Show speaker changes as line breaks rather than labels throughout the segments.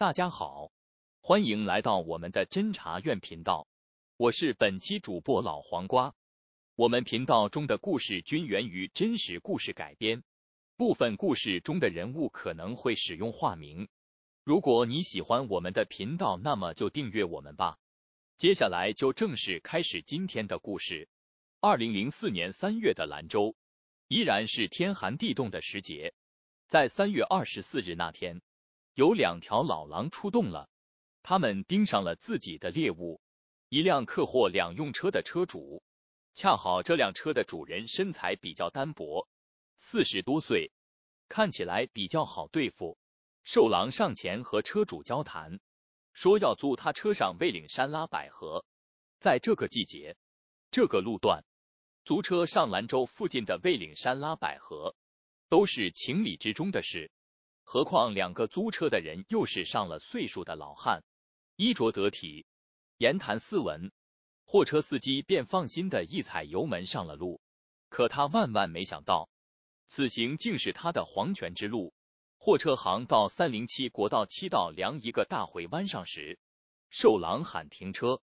大家好，欢迎来到我们的侦查院频道，我是本期主播老黄瓜。我们频道中的故事均源于真实故事改编，部分故事中的人物可能会使用化名。如果你喜欢我们的频道，那么就订阅我们吧。接下来就正式开始今天的故事。二零零四年三月的兰州，依然是天寒地冻的时节。在三月二十四日那天。有两条老狼出动了，他们盯上了自己的猎物——一辆客货两用车的车主。恰好这辆车的主人身材比较单薄，四十多岁，看起来比较好对付。兽狼上前和车主交谈，说要租他车上魏岭山拉百合。在这个季节，这个路段租车上兰州附近的魏岭山拉百合，都是情理之中的事。何况两个租车的人又是上了岁数的老汉，衣着得体，言谈斯文，货车司机便放心的一踩油门上了路。可他万万没想到，此行竟是他的黄泉之路。货车行到三零七国道七道梁一个大回弯上时，瘦狼喊停车，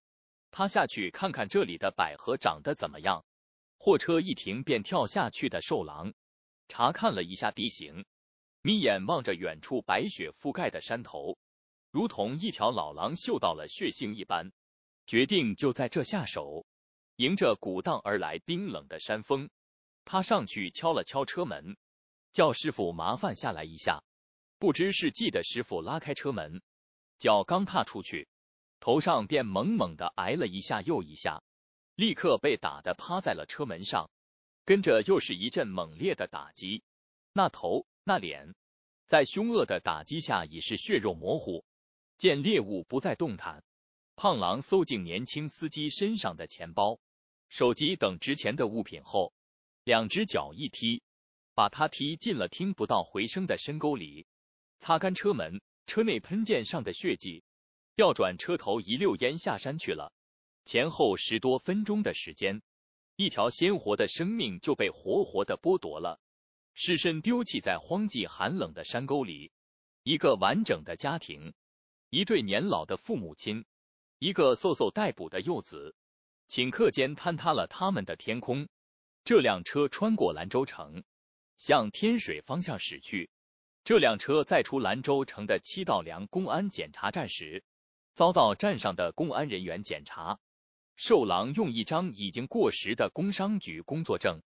他下去看看这里的百合长得怎么样。货车一停，便跳下去的瘦狼查看了一下地形。眯眼望着远处白雪覆盖的山头，如同一条老狼嗅到了血腥一般，决定就在这下手。迎着鼓荡而来冰冷的山风，他上去敲了敲车门，叫师傅麻烦下来一下。不知是记的师傅拉开车门，脚刚踏出去，头上便猛猛的挨了一下又一下，立刻被打得趴在了车门上，跟着又是一阵猛烈的打击，那头。那脸在凶恶的打击下已是血肉模糊。见猎物不再动弹，胖狼搜进年轻司机身上的钱包、手机等值钱的物品后，两只脚一踢，把他踢进了听不到回声的深沟里。擦干车门、车内喷溅上的血迹，调转车头，一溜烟下山去了。前后十多分钟的时间，一条鲜活的生命就被活活的剥夺了。尸身丢弃在荒寂寒冷的山沟里，一个完整的家庭，一对年老的父母亲，一个瘦瘦待哺的幼子，顷刻间坍塌了他们的天空。这辆车穿过兰州城，向天水方向驶去。这辆车在出兰州城的七道梁公安检查站时，遭到站上的公安人员检查。瘦狼用一张已经过时的工商局工作证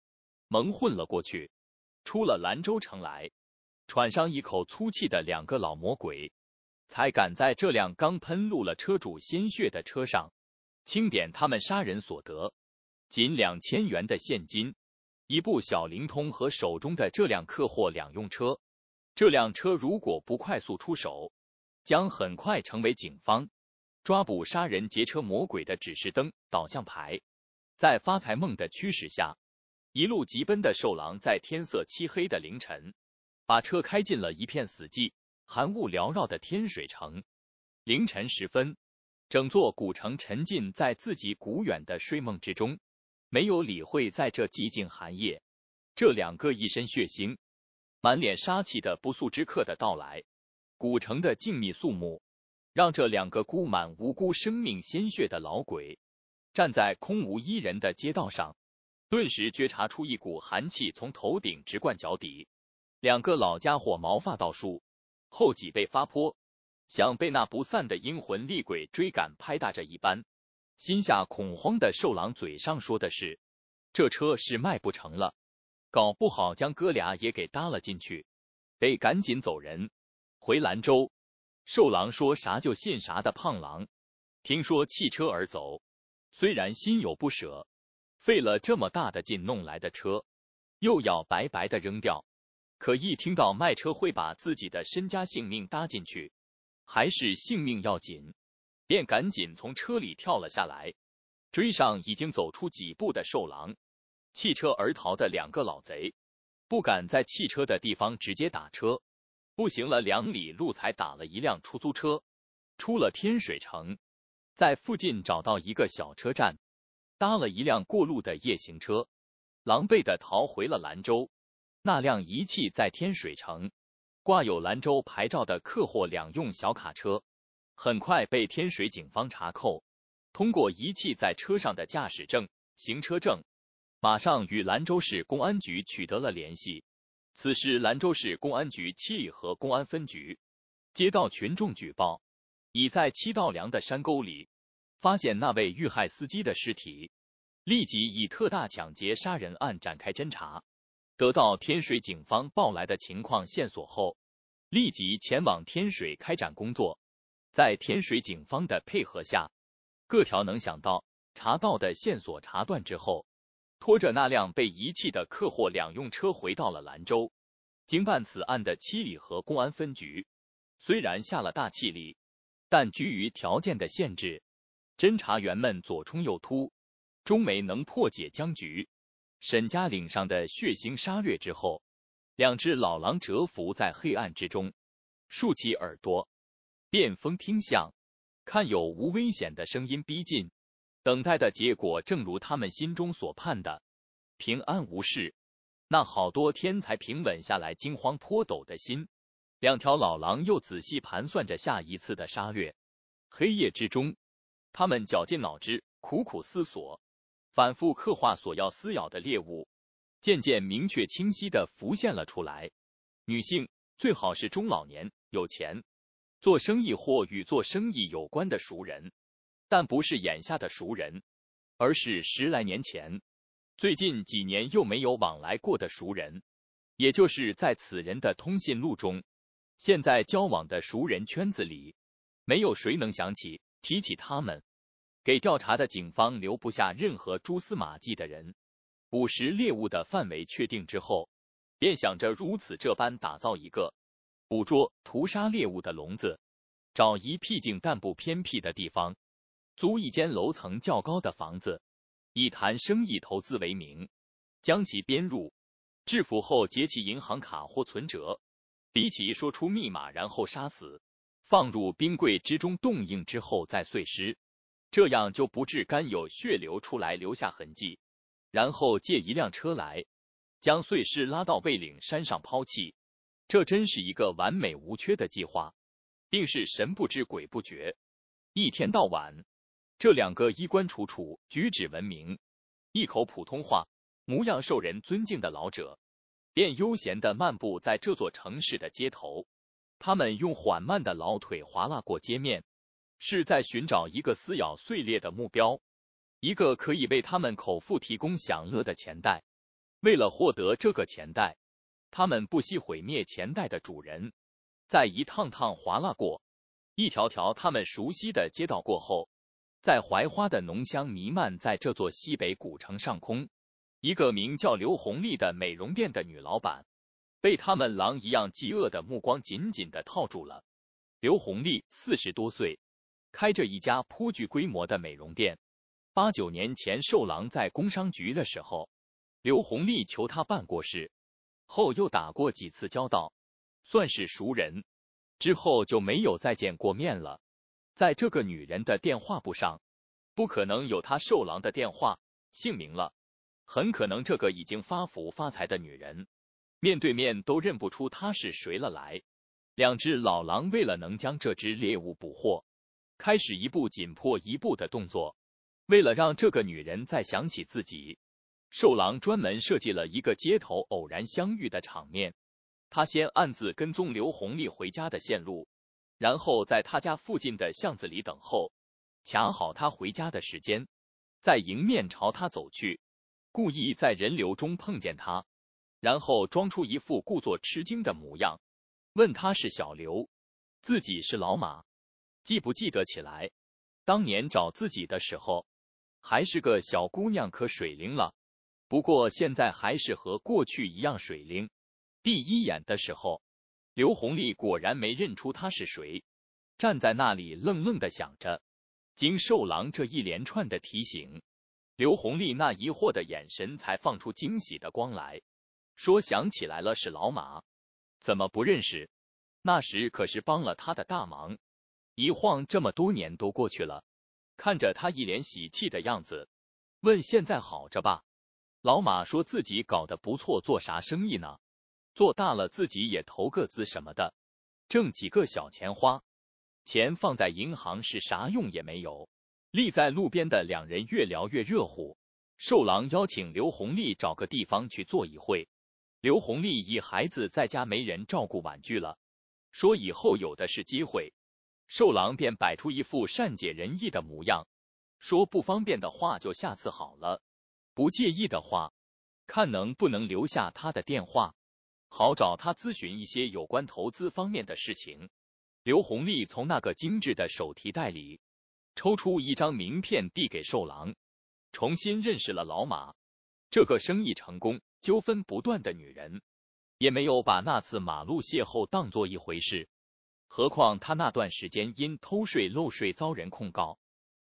蒙混了过去。出了兰州城来，喘上一口粗气的两个老魔鬼，才敢在这辆刚喷露了车主鲜血的车上清点他们杀人所得：仅两千元的现金，一部小灵通和手中的这辆客货两用车。这辆车如果不快速出手，将很快成为警方抓捕杀人劫车魔鬼的指示灯、导向牌。在发财梦的驱使下。一路疾奔的兽狼，在天色漆黑的凌晨，把车开进了一片死寂、寒雾缭绕的天水城。凌晨时分，整座古城沉浸在自己古远的睡梦之中，没有理会在这寂静寒夜，这两个一身血腥、满脸杀气的不速之客的到来。古城的静谧肃穆，让这两个孤满无辜生命鲜血的老鬼，站在空无一人的街道上。顿时觉察出一股寒气从头顶直灌脚底，两个老家伙毛发倒竖，后脊背发泼，像被那不散的阴魂厉鬼追赶拍打着一般，心下恐慌的瘦狼嘴上说的是：“这车是卖不成了，搞不好将哥俩也给搭了进去，得赶紧走人，回兰州。”瘦狼说啥就信啥的胖狼，听说弃车而走，虽然心有不舍。费了这么大的劲弄来的车，又要白白的扔掉，可一听到卖车会把自己的身家性命搭进去，还是性命要紧，便赶紧从车里跳了下来，追上已经走出几步的瘦狼。弃车而逃的两个老贼，不敢在弃车的地方直接打车，步行了两里路才打了一辆出租车，出了天水城，在附近找到一个小车站。搭了一辆过路的夜行车，狼狈的逃回了兰州。那辆遗弃在天水城、挂有兰州牌照的客货两用小卡车，很快被天水警方查扣。通过遗弃在车上的驾驶证、行车证，马上与兰州市公安局取得了联系。此时，兰州市公安局七里河公安分局接到群众举报，已在七道梁的山沟里。发现那位遇害司机的尸体，立即以特大抢劫杀人案展开侦查。得到天水警方报来的情况线索后，立即前往天水开展工作。在天水警方的配合下，各条能想到查到的线索查断之后，拖着那辆被遗弃的客货两用车回到了兰州。经办此案的七里河公安分局虽然下了大气力，但居于条件的限制。侦查员们左冲右突，终没能破解僵局。沈家岭上的血腥杀掠之后，两只老狼蛰伏在黑暗之中，竖起耳朵，变风听响，看有无危险的声音逼近。等待的结果，正如他们心中所盼的，平安无事。那好多天才平稳下来，惊慌颇抖的心，两条老狼又仔细盘算着下一次的杀掠。黑夜之中。他们绞尽脑汁，苦苦思索，反复刻画所要撕咬的猎物，渐渐明确清晰的浮现了出来。女性最好是中老年，有钱，做生意或与做生意有关的熟人，但不是眼下的熟人，而是十来年前，最近几年又没有往来过的熟人，也就是在此人的通讯录中，现在交往的熟人圈子里，没有谁能想起提起他们。给调查的警方留不下任何蛛丝马迹的人，捕食猎物的范围确定之后，便想着如此这般打造一个捕捉、屠杀猎物的笼子，找一僻静但不偏僻的地方，租一间楼层较高的房子，以谈生意、投资为名，将其编入，制服后劫其银行卡或存折，逼其说出密码，然后杀死，放入冰柜之中冻硬之后再碎尸。这样就不致肝有血流出来留下痕迹，然后借一辆车来，将碎尸拉到背岭山上抛弃。这真是一个完美无缺的计划，定是神不知鬼不觉。一天到晚，这两个衣冠楚楚、举止文明、一口普通话、模样受人尊敬的老者，便悠闲的漫步在这座城市的街头。他们用缓慢的老腿划拉过街面。是在寻找一个撕咬碎裂的目标，一个可以为他们口腹提供享乐的钱袋。为了获得这个钱袋，他们不惜毁灭钱袋的主人。在一趟趟划拉过一条条他们熟悉的街道过后，在槐花的浓香弥漫在这座西北古城上空，一个名叫刘红丽的美容店的女老板，被他们狼一样饥饿的目光紧紧的套住了。刘红丽四十多岁。开着一家颇具规模的美容店。八九年前，寿郎在工商局的时候，刘红利求他办过事，后又打过几次交道，算是熟人。之后就没有再见过面了。在这个女人的电话簿上，不可能有他寿郎的电话姓名了。很可能，这个已经发福发财的女人，面对面都认不出他是谁了。来，两只老狼为了能将这只猎物捕获。开始一步紧迫一步的动作，为了让这个女人再想起自己，瘦狼专门设计了一个街头偶然相遇的场面。他先暗自跟踪刘红丽回家的线路，然后在他家附近的巷子里等候，卡好他回家的时间，再迎面朝他走去，故意在人流中碰见他，然后装出一副故作吃惊的模样，问他是小刘，自己是老马。记不记得起来？当年找自己的时候，还是个小姑娘，可水灵了。不过现在还是和过去一样水灵。第一眼的时候，刘红丽果然没认出他是谁，站在那里愣愣的想着。经瘦狼这一连串的提醒，刘红丽那疑惑的眼神才放出惊喜的光来，说想起来了，是老马，怎么不认识？那时可是帮了他的大忙。一晃这么多年都过去了，看着他一脸喜气的样子，问现在好着吧？老马说自己搞得不错，做啥生意呢？做大了自己也投个资什么的，挣几个小钱花。钱放在银行是啥用也没有。立在路边的两人越聊越热乎，瘦狼邀请刘红丽找个地方去坐一会，刘红丽以孩子在家没人照顾婉拒了，说以后有的是机会。寿郎便摆出一副善解人意的模样，说：“不方便的话就下次好了，不介意的话，看能不能留下他的电话，好找他咨询一些有关投资方面的事情。”刘红丽从那个精致的手提袋里抽出一张名片，递给寿郎。重新认识了老马，这个生意成功、纠纷不断的女人，也没有把那次马路邂逅当做一回事。何况他那段时间因偷税漏税遭人控告，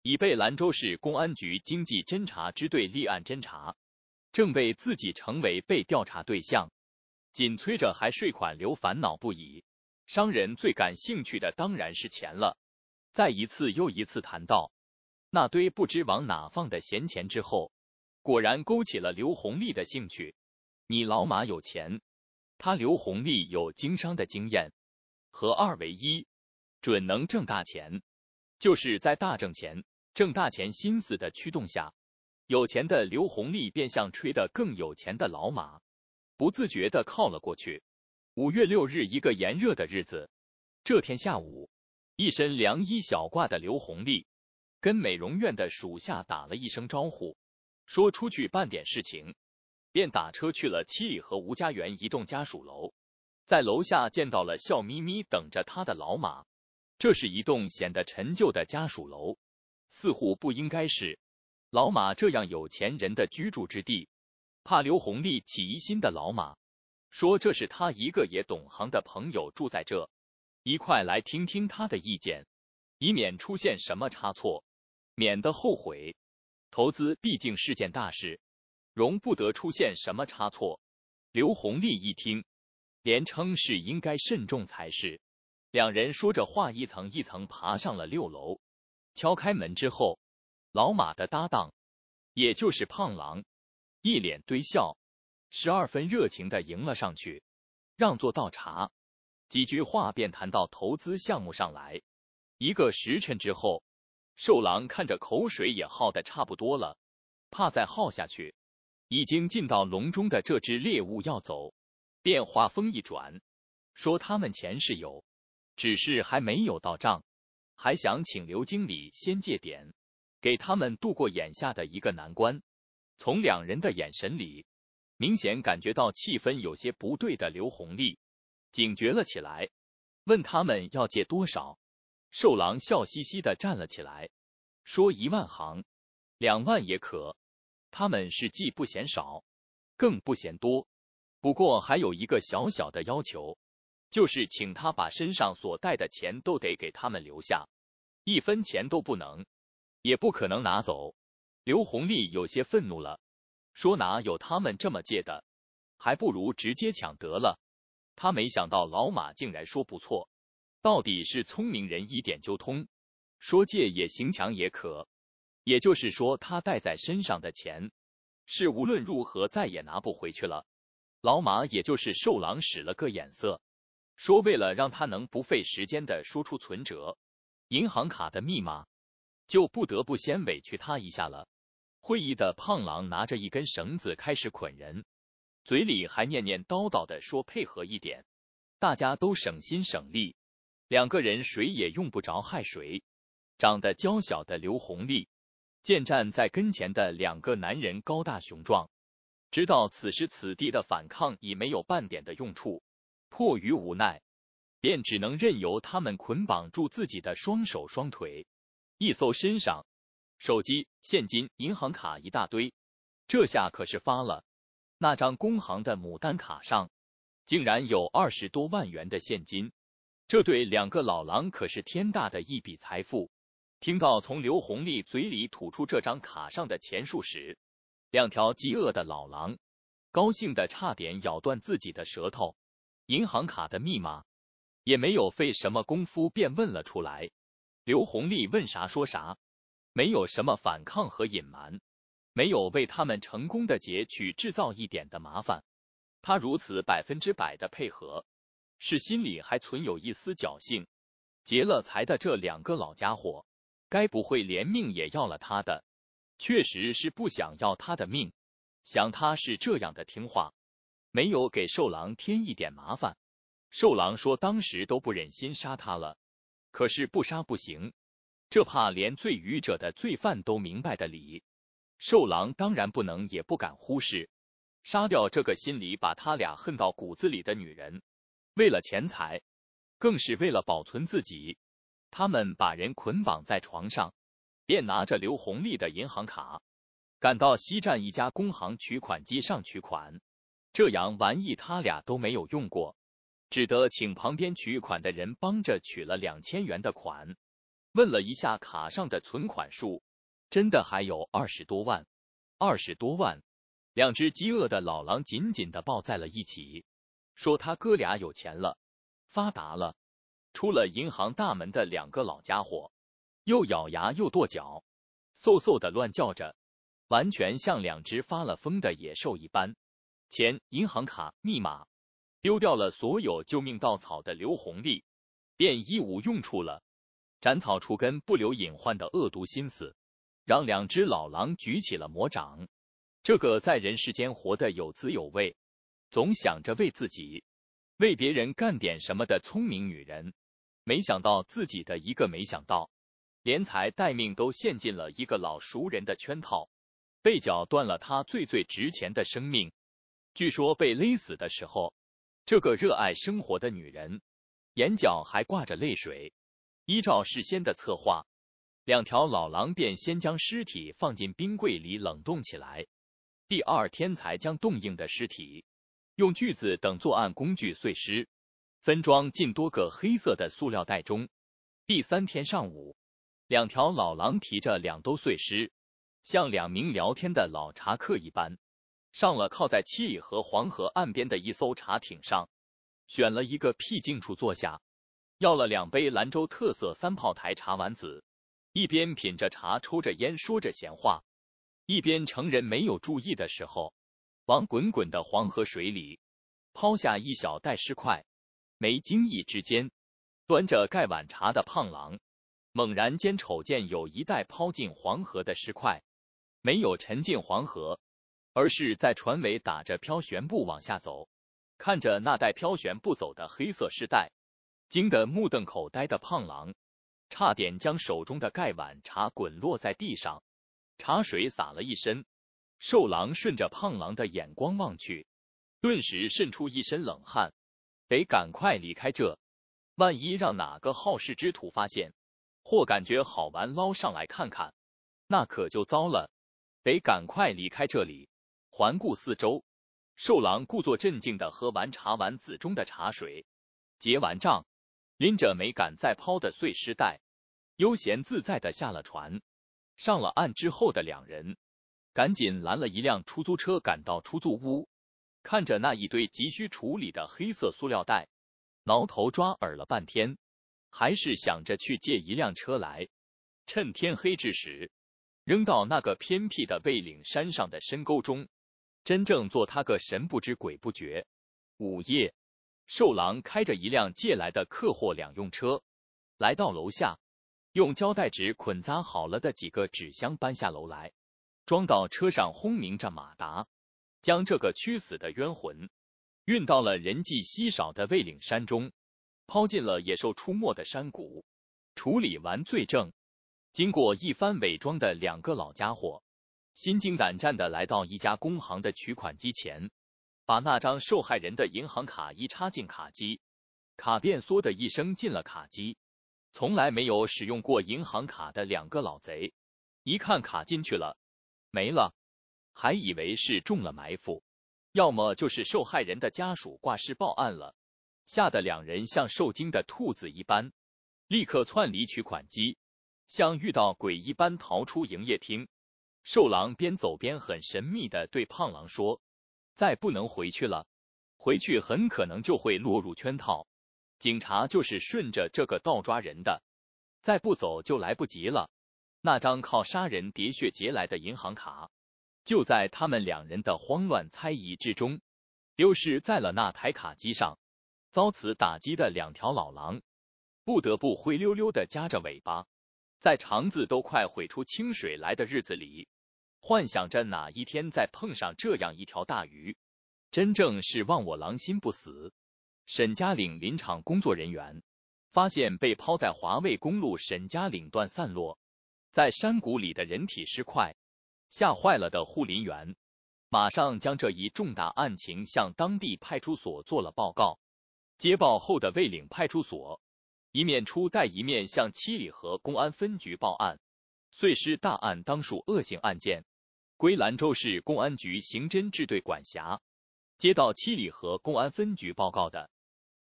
已被兰州市公安局经济侦查支队立案侦查，正被自己成为被调查对象，紧催着还税款，刘烦恼不已。商人最感兴趣的当然是钱了，在一次又一次谈到那堆不知往哪放的闲钱之后，果然勾起了刘红利的兴趣。你老马有钱，他刘红利有经商的经验。合二为一，准能挣大钱。就是在大挣钱、挣大钱心思的驱动下，有钱的刘红利便像吹得更有钱的老马，不自觉的靠了过去。五月六日，一个炎热的日子，这天下午，一身凉衣小褂的刘红利跟美容院的属下打了一声招呼，说出去办点事情，便打车去了七里河吴家园一栋家属楼。在楼下见到了笑眯眯等着他的老马。这是一栋显得陈旧的家属楼，似乎不应该是老马这样有钱人的居住之地。怕刘红利起疑心的老马说：“这是他一个也懂行的朋友住在这，一块来听听他的意见，以免出现什么差错，免得后悔。投资毕竟是件大事，容不得出现什么差错。”刘红利一听。连称是应该慎重才是。两人说着话，一层一层爬上了六楼，敲开门之后，老马的搭档，也就是胖狼，一脸堆笑，十二分热情的迎了上去，让座倒茶，几句话便谈到投资项目上来。一个时辰之后，瘦狼看着口水也耗的差不多了，怕再耗下去，已经进到笼中的这只猎物要走。便话锋一转，说他们钱是有，只是还没有到账，还想请刘经理先借点，给他们度过眼下的一个难关。从两人的眼神里，明显感觉到气氛有些不对的刘红利警觉了起来，问他们要借多少。寿郎笑嘻嘻的站了起来，说一万行，两万也可。他们是既不嫌少，更不嫌多。不过还有一个小小的要求，就是请他把身上所带的钱都得给他们留下，一分钱都不能，也不可能拿走。刘红利有些愤怒了，说：“哪有他们这么借的？还不如直接抢得了。”他没想到老马竟然说不错，到底是聪明人一点就通，说借也行，抢也可。也就是说，他带在身上的钱是无论如何再也拿不回去了。老马也就是瘦狼使了个眼色，说：“为了让他能不费时间的说出存折、银行卡的密码，就不得不先委屈他一下了。”会议的胖狼拿着一根绳子开始捆人，嘴里还念念叨叨的说：“配合一点，大家都省心省力，两个人谁也用不着害谁。”长得娇小的刘红丽见站在跟前的两个男人高大雄壮。知道此时此地的反抗已没有半点的用处，迫于无奈，便只能任由他们捆绑住自己的双手双腿。一搜身上，手机、现金、银行卡一大堆，这下可是发了。那张工行的牡丹卡上，竟然有二十多万元的现金，这对两个老狼可是天大的一笔财富。听到从刘红利嘴里吐出这张卡上的钱数时，两条饥饿的老狼，高兴的差点咬断自己的舌头。银行卡的密码，也没有费什么功夫便问了出来。刘红利问啥说啥，没有什么反抗和隐瞒，没有为他们成功的劫取制造一点的麻烦。他如此百分之百的配合，是心里还存有一丝侥幸。劫了财的这两个老家伙，该不会连命也要了他的？确实是不想要他的命，想他是这样的听话，没有给寿狼添一点麻烦。寿狼说当时都不忍心杀他了，可是不杀不行，这怕连罪愚者的罪犯都明白的理。寿狼当然不能也不敢忽视，杀掉这个心里把他俩恨到骨子里的女人，为了钱财，更是为了保存自己，他们把人捆绑在床上。便拿着刘红利的银行卡，赶到西站一家工行取款机上取款。这样玩意他俩都没有用过，只得请旁边取款的人帮着取了两千元的款。问了一下卡上的存款数，真的还有二十多万。二十多万，两只饥饿的老狼紧紧的抱在了一起，说他哥俩有钱了，发达了。出了银行大门的两个老家伙。又咬牙又跺脚，嗖嗖的乱叫着，完全像两只发了疯的野兽一般。钱、银行卡、密码，丢掉了所有救命稻草的刘红利，便一无用处了。斩草除根，不留隐患的恶毒心思，让两只老狼举起了魔掌。这个在人世间活得有滋有味，总想着为自己、为别人干点什么的聪明女人，没想到自己的一个没想到。连财带命都陷进了一个老熟人的圈套，被绞断了他最最值钱的生命。据说被勒死的时候，这个热爱生活的女人眼角还挂着泪水。依照事先的策划，两条老狼便先将尸体放进冰柜里冷冻起来，第二天才将冻硬的尸体用锯子等作案工具碎尸，分装进多个黑色的塑料袋中。第三天上午。两条老狼提着两兜碎尸，像两名聊天的老茶客一般，上了靠在七里河黄河岸边的一艘茶艇上，选了一个僻静处坐下，要了两杯兰州特色三炮台茶丸子，一边品着茶，抽着烟，说着闲话，一边趁人没有注意的时候，往滚滚的黄河水里抛下一小袋尸块。没经意之间，端着盖碗茶的胖狼。猛然间瞅见有一袋抛进黄河的石块没有沉进黄河，而是在船尾打着飘旋步往下走。看着那袋飘旋不走的黑色尸袋，惊得目瞪口呆的胖狼差点将手中的盖碗茶滚落在地上，茶水洒了一身。瘦狼顺着胖狼的眼光望去，顿时渗出一身冷汗，得赶快离开这，万一让哪个好事之徒发现。或感觉好玩，捞上来看看，那可就糟了，得赶快离开这里。环顾四周，瘦狼故作镇静的喝完茶碗子中的茶水，结完账，拎着没敢再抛的碎尸袋，悠闲自在的下了船。上了岸之后的两人，赶紧拦了一辆出租车，赶到出租屋，看着那一堆急需处理的黑色塑料袋，挠头抓耳了半天。还是想着去借一辆车来，趁天黑之时，扔到那个偏僻的背岭山上的深沟中，真正做他个神不知鬼不觉。午夜，寿郎开着一辆借来的客货两用车，来到楼下，用胶带纸捆扎好了的几个纸箱搬下楼来，装到车上，轰鸣着马达，将这个屈死的冤魂运到了人迹稀少的魏岭山中。抛进了野兽出没的山谷。处理完罪证，经过一番伪装的两个老家伙，心惊胆战的来到一家工行的取款机前，把那张受害人的银行卡一插进卡机，卡便“嗦”的一声进了卡机。从来没有使用过银行卡的两个老贼，一看卡进去了，没了，还以为是中了埋伏，要么就是受害人的家属挂失报案了。吓得两人像受惊的兔子一般，立刻窜离取款机，像遇到鬼一般逃出营业厅。瘦狼边走边很神秘的对胖狼说：“再不能回去了，回去很可能就会落入圈套，警察就是顺着这个道抓人的。再不走就来不及了。”那张靠杀人叠血劫来的银行卡，就在他们两人的慌乱猜疑之中，丢失在了那台卡机上。遭此打击的两条老狼，不得不灰溜溜的夹着尾巴，在肠子都快悔出清水来的日子里，幻想着哪一天再碰上这样一条大鱼。真正是忘我狼心不死。沈家岭林场工作人员发现被抛在华卫公路沈家岭段散落在山谷里的人体尸块，吓坏了的护林员马上将这一重大案情向当地派出所做了报告。接报后的卫岭派出所，一面出带一面向七里河公安分局报案。碎尸大案当属恶性案件，归兰州市公安局刑侦支队管辖。接到七里河公安分局报告的，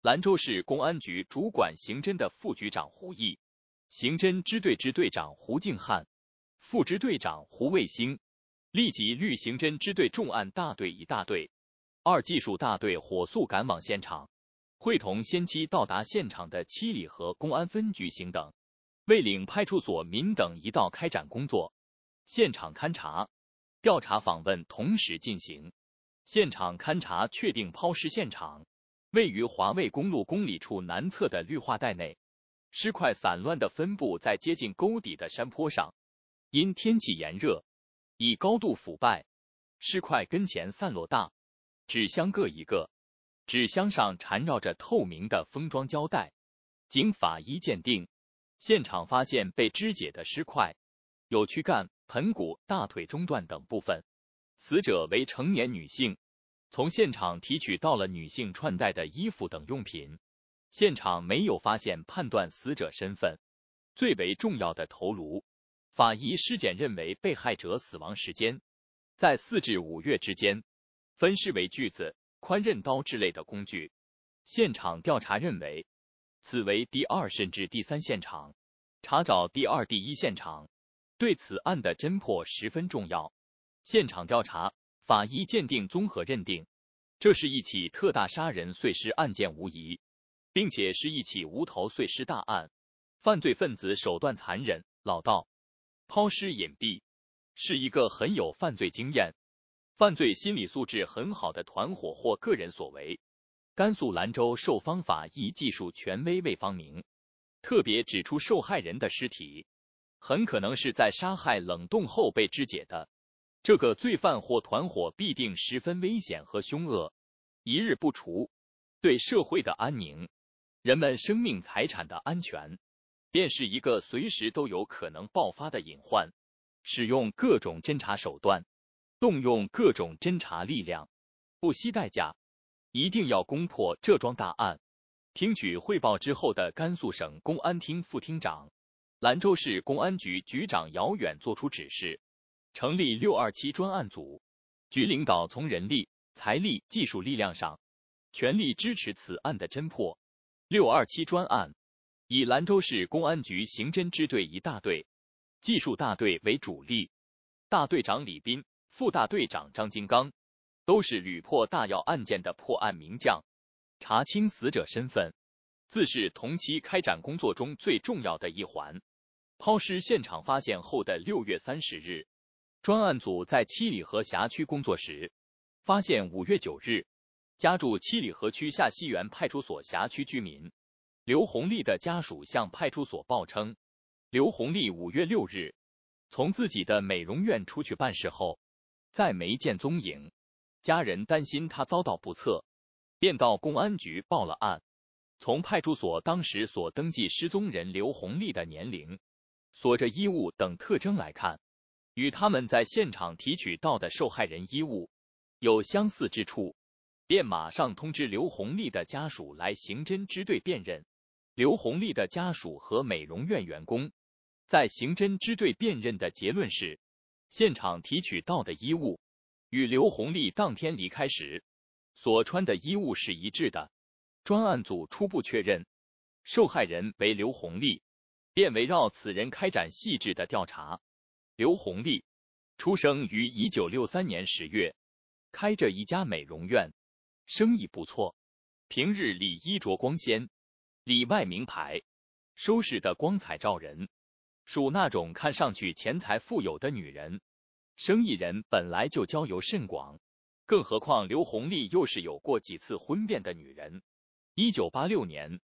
兰州市公安局主管刑侦的副局长胡毅、刑侦支队支队长胡敬汉、副支队长胡卫星立即率刑侦支队重案大队一大队、二技术大队火速赶往现场。会同先期到达现场的七里河公安分局刑等，卫岭派出所民等一道开展工作，现场勘查、调查访问同时进行。现场勘查确定，抛尸现场位于华卫公路公里处南侧的绿化带内，尸块散乱的分布在接近沟底的山坡上，因天气炎热，已高度腐败。尸块跟前散落大纸箱各一个。纸箱上缠绕着透明的封装胶带。经法医鉴定，现场发现被肢解的尸块，有躯干、盆骨、大腿中段等部分。死者为成年女性。从现场提取到了女性穿戴的衣服等用品。现场没有发现判断死者身份最为重要的头颅。法医尸检认为，被害者死亡时间在四至五月之间。分尸为句子。宽刃刀之类的工具。现场调查认为，此为第二甚至第三现场。查找第二、第一现场，对此案的侦破十分重要。现场调查、法医鉴定综合认定，这是一起特大杀人碎尸案件无疑，并且是一起无头碎尸大案。犯罪分子手段残忍、老道，抛尸隐蔽，是一个很有犯罪经验。犯罪心理素质很好的团伙或个人所为。甘肃兰州受方法一技术权威魏方明特别指出，受害人的尸体很可能是在杀害、冷冻后被肢解的。这个罪犯或团伙必定十分危险和凶恶，一日不除，对社会的安宁、人们生命财产的安全，便是一个随时都有可能爆发的隐患。使用各种侦查手段。动用各种侦查力量，不惜代价，一定要攻破这桩大案。听取汇报之后的甘肃省公安厅副厅长、兰州市公安局局长姚远作出指示，成立“六二七”专案组，局领导从人力、财力、技术力量上全力支持此案的侦破。“六二七”专案以兰州市公安局刑侦支队一大队、技术大队为主力，大队长李斌。副大队长张金刚都是屡破大要案件的破案名将，查清死者身份，自是同期开展工作中最重要的一环。抛尸现场发现后的六月三十日，专案组在七里河辖区工作时，发现五月九日家住七里河区下西园派出所辖区居民刘红丽的家属向派出所报称，刘红丽五月六日从自己的美容院出去办事后。再没见踪影，家人担心他遭到不测，便到公安局报了案。从派出所当时所登记失踪人刘红利的年龄、所着衣物等特征来看，与他们在现场提取到的受害人衣物有相似之处，便马上通知刘红利的家属来刑侦支队辨认。刘红利的家属和美容院员工在刑侦支队辨认的结论是。现场提取到的衣物与刘红利当天离开时所穿的衣物是一致的。专案组初步确认受害人为刘红利，便围绕此人开展细致的调查。刘红利出生于一九六三年十月，开着一家美容院，生意不错，平日里衣着光鲜，里外名牌，收拾的光彩照人。属那种看上去钱财富有的女人，生意人本来就交游甚广，更何况刘红丽又是有过几次婚变的女人。一九八六年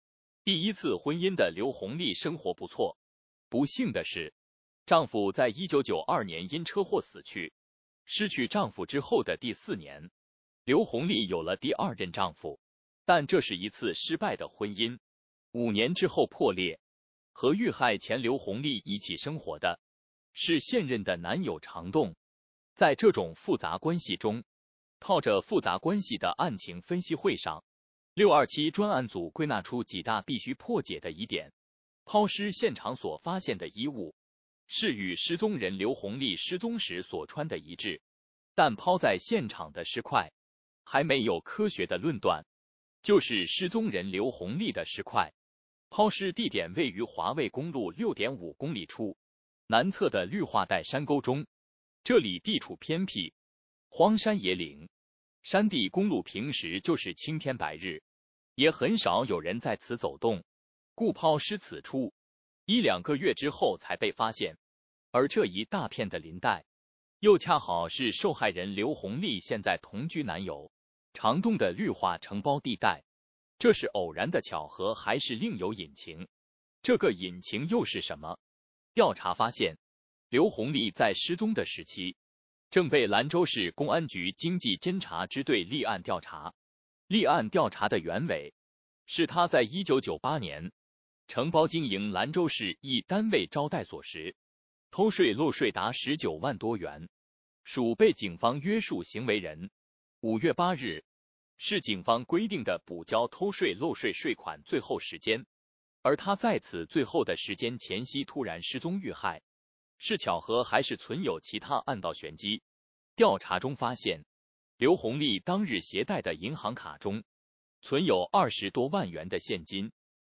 第一次婚姻的刘红丽生活不错，不幸的是丈夫在一九九二年因车祸死去。失去丈夫之后的第四年，刘红丽有了第二任丈夫，但这是一次失败的婚姻，五年之后破裂。和遇害前刘红丽一起生活的，是现任的男友常栋。在这种复杂关系中，套着复杂关系的案情分析会上，六二七专案组归纳出几大必须破解的疑点：抛尸现场所发现的衣物，是与失踪人刘红丽失踪时所穿的一致，但抛在现场的尸块，还没有科学的论断，就是失踪人刘红丽的尸块。抛尸地点位于华卫公路六点五公里处南侧的绿化带山沟中，这里地处偏僻、荒山野岭，山地公路平时就是青天白日，也很少有人在此走动，故抛尸此处一两个月之后才被发现。而这一大片的林带，又恰好是受害人刘红丽现在同居男友常栋的绿化承包地带。这是偶然的巧合还是另有隐情？这个隐情又是什么？调查发现，刘红利在失踪的时期，正被兰州市公安局经济侦查支队立案调查。立案调查的原委是他在一九九八年承包经营兰州市一单位招待所时，偷税漏税达十九万多元，属被警方约束行为人。五月八日。是警方规定的补交偷税漏税税款最后时间，而他在此最后的时间前夕突然失踪遇害，是巧合还是存有其他暗道玄机？调查中发现，刘红丽当日携带的银行卡中存有二十多万元的现金，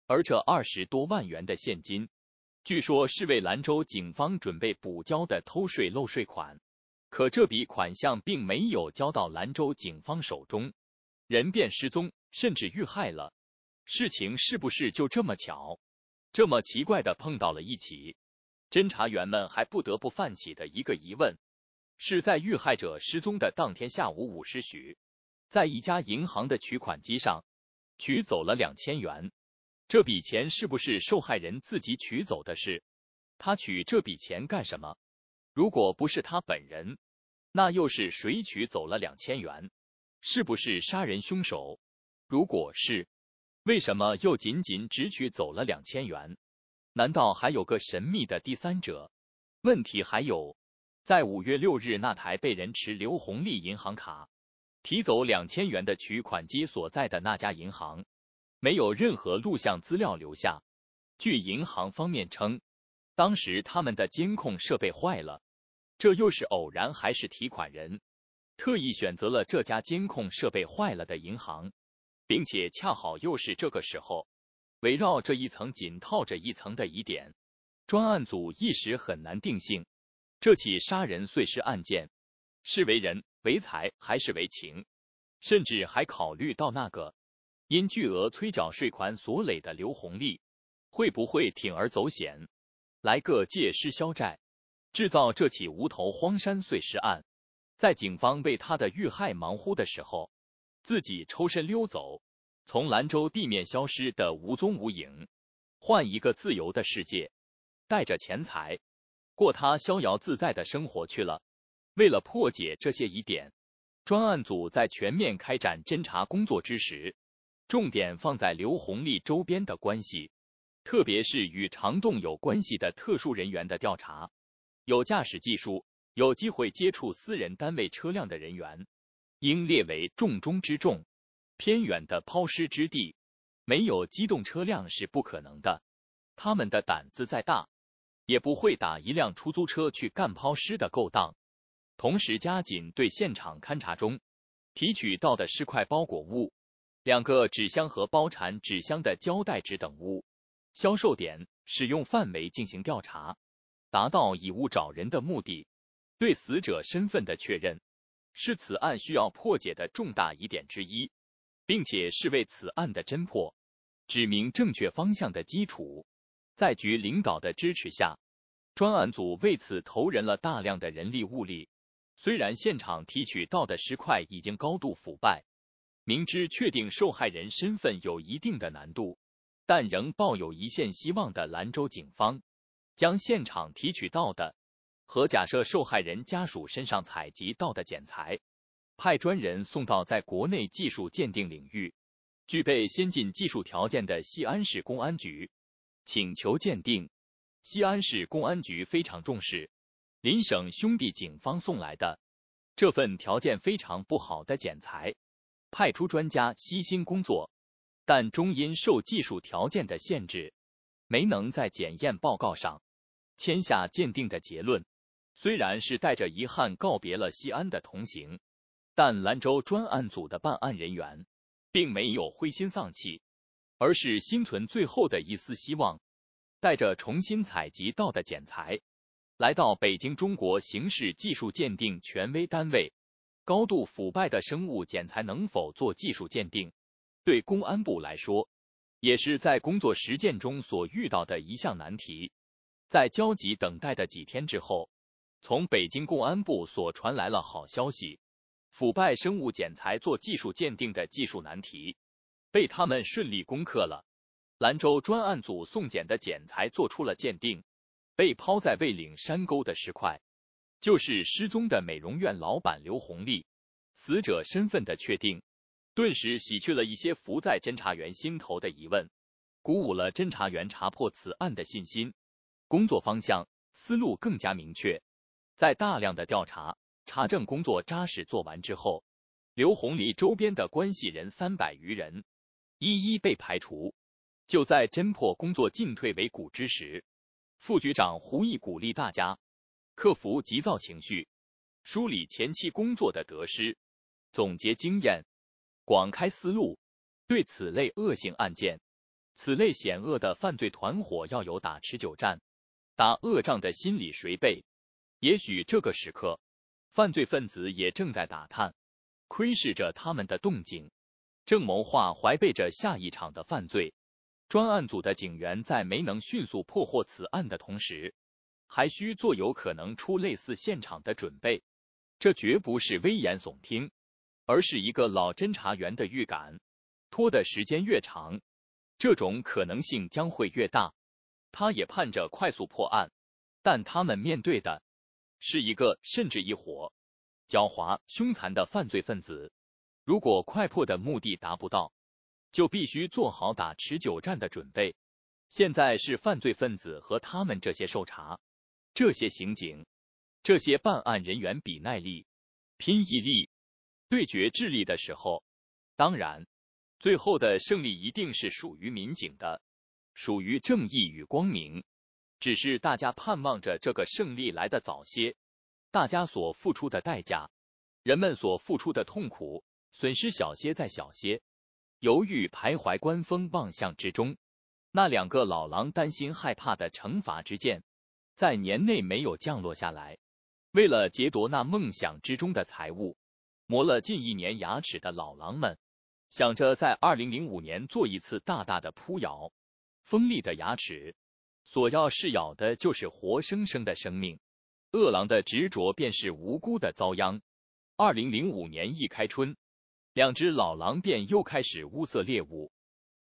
而这二十多万元的现金，据说是为兰州警方准备补交的偷税漏税款，可这笔款项并没有交到兰州警方手中。人便失踪，甚至遇害了。事情是不是就这么巧，这么奇怪的碰到了一起？侦查员们还不得不泛起的一个疑问，是在遇害者失踪的当天下午五时许，在一家银行的取款机上取走了两千元。这笔钱是不是受害人自己取走的？是，他取这笔钱干什么？如果不是他本人，那又是谁取走了两千元？是不是杀人凶手？如果是，为什么又仅仅只取走了两千元？难道还有个神秘的第三者？问题还有，在五月六日那台被人持刘红利银行卡提走两千元的取款机所在的那家银行，没有任何录像资料留下。据银行方面称，当时他们的监控设备坏了，这又是偶然还是提款人？特意选择了这家监控设备坏了的银行，并且恰好又是这个时候。围绕这一层紧套着一层的疑点，专案组一时很难定性这起杀人碎尸案件是为人为财还是为情？甚至还考虑到那个因巨额催缴税款所累的刘红利会不会铤而走险，来个借尸消债，制造这起无头荒山碎尸案？在警方为他的遇害忙乎的时候，自己抽身溜走，从兰州地面消失的无踪无影，换一个自由的世界，带着钱财过他逍遥自在的生活去了。为了破解这些疑点，专案组在全面开展侦查工作之时，重点放在刘红利周边的关系，特别是与常栋有关系的特殊人员的调查，有驾驶技术。有机会接触私人单位车辆的人员，应列为重中之重。偏远的抛尸之地，没有机动车辆是不可能的。他们的胆子再大，也不会打一辆出租车去干抛尸的勾当。同时，加紧对现场勘查中提取到的尸块包裹物、两个纸箱和包缠纸箱的胶带纸等物销售点、使用范围进行调查，达到以物找人的目的。对死者身份的确认，是此案需要破解的重大疑点之一，并且是为此案的侦破指明正确方向的基础。在局领导的支持下，专案组为此投入了大量的人力物力。虽然现场提取到的尸块已经高度腐败，明知确定受害人身份有一定的难度，但仍抱有一线希望的兰州警方，将现场提取到的。和假设受害人家属身上采集到的检材，派专人送到在国内技术鉴定领域具备先进技术条件的西安市公安局，请求鉴定。西安市公安局非常重视邻省兄弟警方送来的这份条件非常不好的检材，派出专家悉心工作，但终因受技术条件的限制，没能在检验报告上签下鉴定的结论。虽然是带着遗憾告别了西安的同行，但兰州专案组的办案人员并没有灰心丧气，而是心存最后的一丝希望，带着重新采集到的检材，来到北京中国刑事技术鉴定权威单位。高度腐败的生物检材能否做技术鉴定，对公安部来说，也是在工作实践中所遇到的一项难题。在焦急等待的几天之后。从北京公安部所传来了好消息，腐败生物检材做技术鉴定的技术难题被他们顺利攻克了。兰州专案组送检的检材做出了鉴定，被抛在蔚岭山沟的石块就是失踪的美容院老板刘红利。死者身份的确定，顿时洗去了一些浮在侦查员心头的疑问，鼓舞了侦查员查破此案的信心，工作方向思路更加明确。在大量的调查查证工作扎实做完之后，刘红丽周边的关系人三百余人一一被排除。就在侦破工作进退维谷之时，副局长胡毅鼓励大家克服急躁情绪，梳理前期工作的得失，总结经验，广开思路。对此类恶性案件、此类险恶的犯罪团伙，要有打持久战、打恶仗的心理准备。也许这个时刻，犯罪分子也正在打探、窥视着他们的动静，正谋划怀备着下一场的犯罪。专案组的警员在没能迅速破获此案的同时，还需做有可能出类似现场的准备。这绝不是危言耸听，而是一个老侦查员的预感。拖的时间越长，这种可能性将会越大。他也盼着快速破案，但他们面对的。是一个甚至一伙狡猾、凶残的犯罪分子。如果快破的目的达不到，就必须做好打持久战的准备。现在是犯罪分子和他们这些受查、这些刑警、这些办案人员比耐力、拼毅力、对决智力的时候。当然，最后的胜利一定是属于民警的，属于正义与光明。只是大家盼望着这个胜利来的早些，大家所付出的代价，人们所付出的痛苦，损失小些再小些，犹豫徘徊、观风望向之中，那两个老狼担心害怕的惩罚之剑，在年内没有降落下来。为了劫夺那梦想之中的财物，磨了近一年牙齿的老狼们，想着在二零零五年做一次大大的扑咬，锋利的牙齿。所要噬咬的，就是活生生的生命；饿狼的执着，便是无辜的遭殃。二零零五年一开春，两只老狼便又开始物色猎物。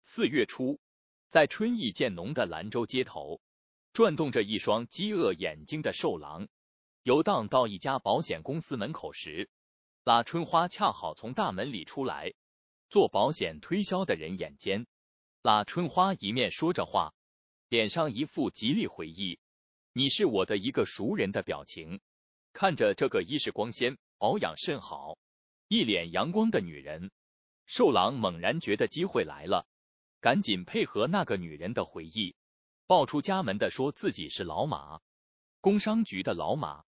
四月初，在春意渐浓的兰州街头，转动着一双饥饿眼睛的瘦狼，游荡到一家保险公司门口时，拉春花恰好从大门里出来。做保险推销的人眼尖，拉春花一面说着话。脸上一副极力回忆你是我的一个熟人的表情，看着这个衣饰光鲜、保养甚好、一脸阳光的女人，寿郎猛然觉得机会来了，赶紧配合那个女人的回忆，爆出家门的说自己是老马工商局的老马。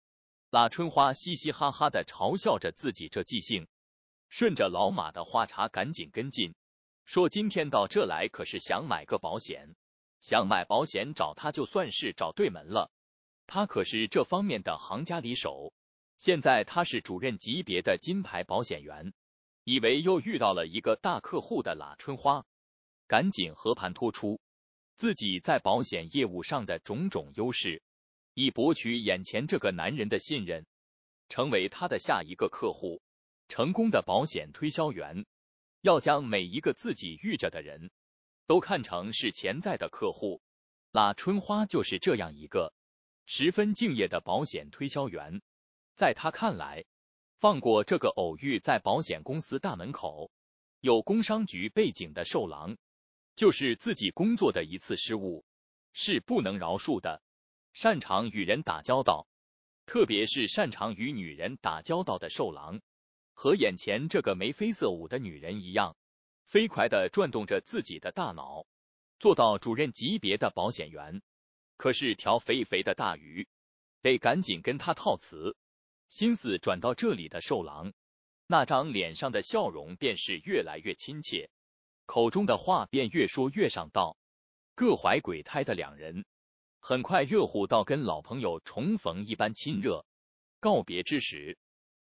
拉春花嘻嘻哈哈的嘲笑着自己这记性，顺着老马的话茬赶紧跟进，说今天到这来可是想买个保险。想买保险找他，就算是找对门了。他可是这方面的行家里手。现在他是主任级别的金牌保险员。以为又遇到了一个大客户的喇春花，赶紧和盘托出自己在保险业务上的种种优势，以博取眼前这个男人的信任，成为他的下一个客户。成功的保险推销员要将每一个自己遇着的人。都看成是潜在的客户，拉春花就是这样一个十分敬业的保险推销员。在他看来，放过这个偶遇在保险公司大门口有工商局背景的瘦狼，就是自己工作的一次失误，是不能饶恕的。擅长与人打交道，特别是擅长与女人打交道的瘦狼，和眼前这个眉飞色舞的女人一样。飞快的转动着自己的大脑，做到主任级别的保险员，可是条肥肥的大鱼，得赶紧跟他套词。心思转到这里的瘦狼，那张脸上的笑容便是越来越亲切，口中的话便越说越上道。各怀鬼胎的两人，很快热乎到跟老朋友重逢一般亲热。告别之时，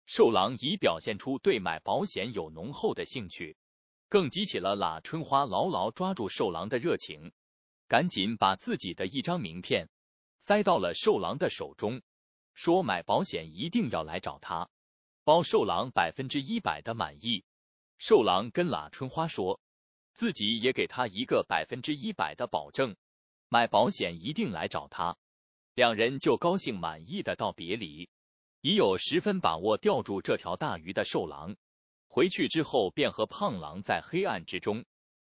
瘦狼已表现出对买保险有浓厚的兴趣。更激起了喇春花牢牢抓住寿郎的热情，赶紧把自己的一张名片塞到了寿郎的手中，说：“买保险一定要来找他。”包寿郎百分之一百的满意，寿郎跟喇春花说：“自己也给他一个百分之一百的保证，买保险一定来找他。”两人就高兴满意的道别离。已有十分把握钓住这条大鱼的寿郎。回去之后，便和胖狼在黑暗之中，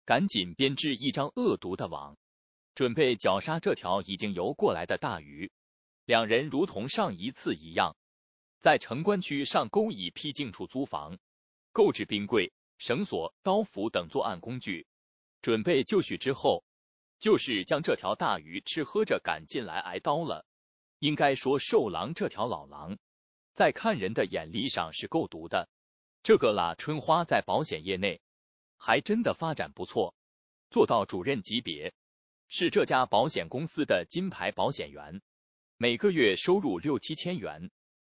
赶紧编织一张恶毒的网，准备绞杀这条已经游过来的大鱼。两人如同上一次一样，在城关区上钩以僻静处租房，购置冰柜、绳索、刀斧等作案工具。准备就绪之后，就是将这条大鱼吃喝着赶进来挨刀了。应该说，瘦狼这条老狼，在看人的眼力上是够毒的。这个喇春花在保险业内还真的发展不错，做到主任级别，是这家保险公司的金牌保险员，每个月收入六七千元，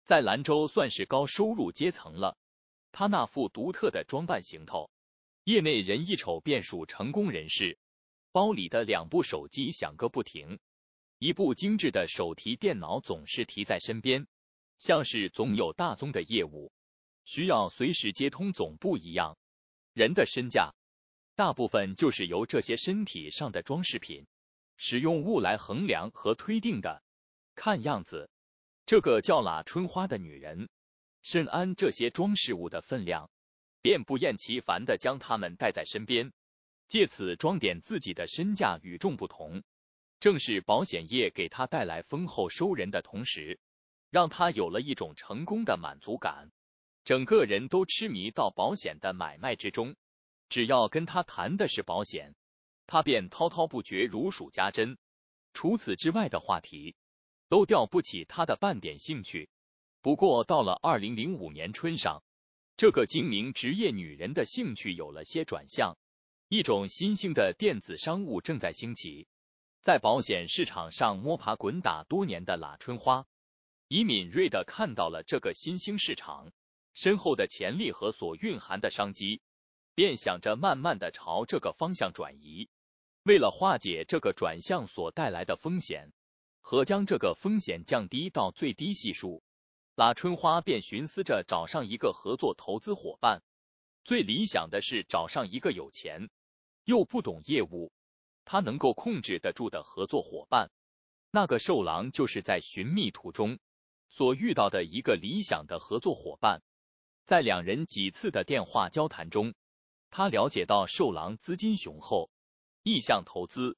在兰州算是高收入阶层了。他那副独特的装扮行头，业内人一瞅便属成功人士。包里的两部手机响个不停，一部精致的手提电脑总是提在身边，像是总有大宗的业务。需要随时接通总部一样，人的身价大部分就是由这些身体上的装饰品、使用物来衡量和推定的。看样子，这个叫喇春花的女人甚安这些装饰物的分量，便不厌其烦的将它们带在身边，借此装点自己的身价与众不同。正是保险业给她带来丰厚收入的同时，让她有了一种成功的满足感。整个人都痴迷到保险的买卖之中，只要跟他谈的是保险，他便滔滔不绝，如数家珍。除此之外的话题，都吊不起他的半点兴趣。不过到了二零零五年春上，这个精明职业女人的兴趣有了些转向，一种新兴的电子商务正在兴起，在保险市场上摸爬滚打多年的喇春花，已敏锐的看到了这个新兴市场。身后的潜力和所蕴含的商机，便想着慢慢的朝这个方向转移。为了化解这个转向所带来的风险，和将这个风险降低到最低系数，拉春花便寻思着找上一个合作投资伙伴。最理想的是找上一个有钱又不懂业务，他能够控制得住的合作伙伴。那个瘦狼就是在寻觅途中所遇到的一个理想的合作伙伴。在两人几次的电话交谈中，他了解到寿郎资金雄厚，意向投资，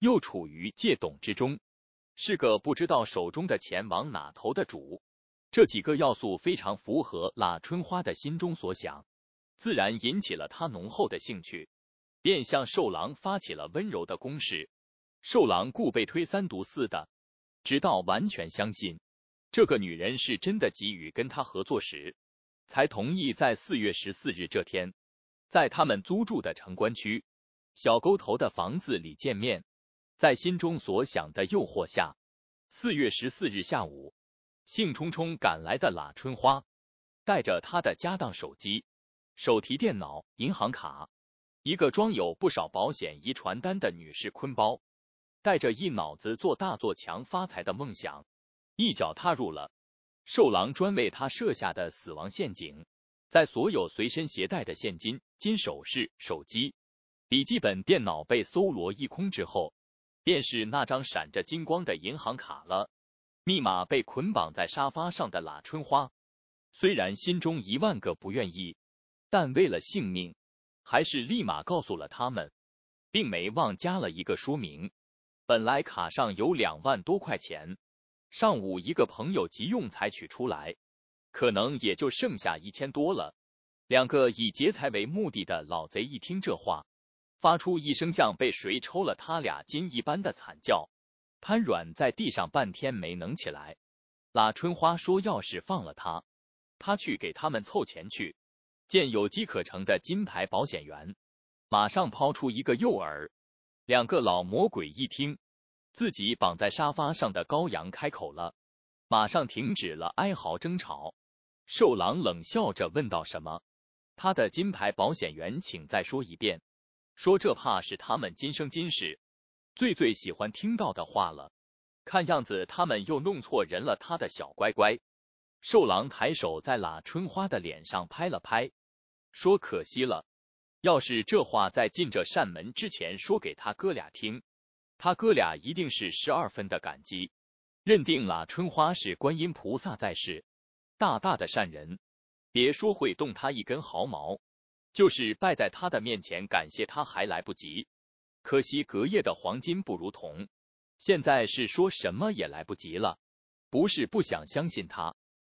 又处于借董之中，是个不知道手中的钱往哪投的主。这几个要素非常符合喇春花的心中所想，自然引起了他浓厚的兴趣，便向寿郎发起了温柔的攻势。寿郎故被推三读四的，直到完全相信这个女人是真的急于跟他合作时。才同意在四月十四日这天，在他们租住的城关区小沟头的房子里见面。在心中所想的诱惑下，四月十四日下午，兴冲冲赶来的喇春花，带着她的家当、手机、手提电脑、银行卡，一个装有不少保险、遗传单的女士坤包，带着一脑子做大做强发财的梦想，一脚踏入了。受狼专为他设下的死亡陷阱，在所有随身携带的现金、金首饰、手机、笔记本电脑被搜罗一空之后，便是那张闪着金光的银行卡了。密码被捆绑在沙发上的喇春花，虽然心中一万个不愿意，但为了性命，还是立马告诉了他们，并没忘加了一个说明：本来卡上有两万多块钱。上午一个朋友急用才取出来，可能也就剩下一千多了。两个以劫财为目的的老贼一听这话，发出一声像被谁抽了他俩筋一般的惨叫，瘫软在地上，半天没能起来。拉春花说：“要是放了他，他去给他们凑钱去。”见有机可乘的金牌保险员，马上抛出一个诱饵。两个老魔鬼一听。自己绑在沙发上的羔羊开口了，马上停止了哀嚎争吵。瘦狼冷笑着问道：“什么？”他的金牌保险员，请再说一遍。说这怕是他们今生今世最最喜欢听到的话了。看样子他们又弄错人了。他的小乖乖。瘦狼抬手在喇春花的脸上拍了拍，说：“可惜了，要是这话在进这扇门之前说给他哥俩听。”他哥俩一定是十二分的感激，认定了春花是观音菩萨在世，大大的善人，别说会动他一根毫毛，就是拜在他的面前感谢他还来不及。可惜隔夜的黄金不如同，现在是说什么也来不及了。不是不想相信他，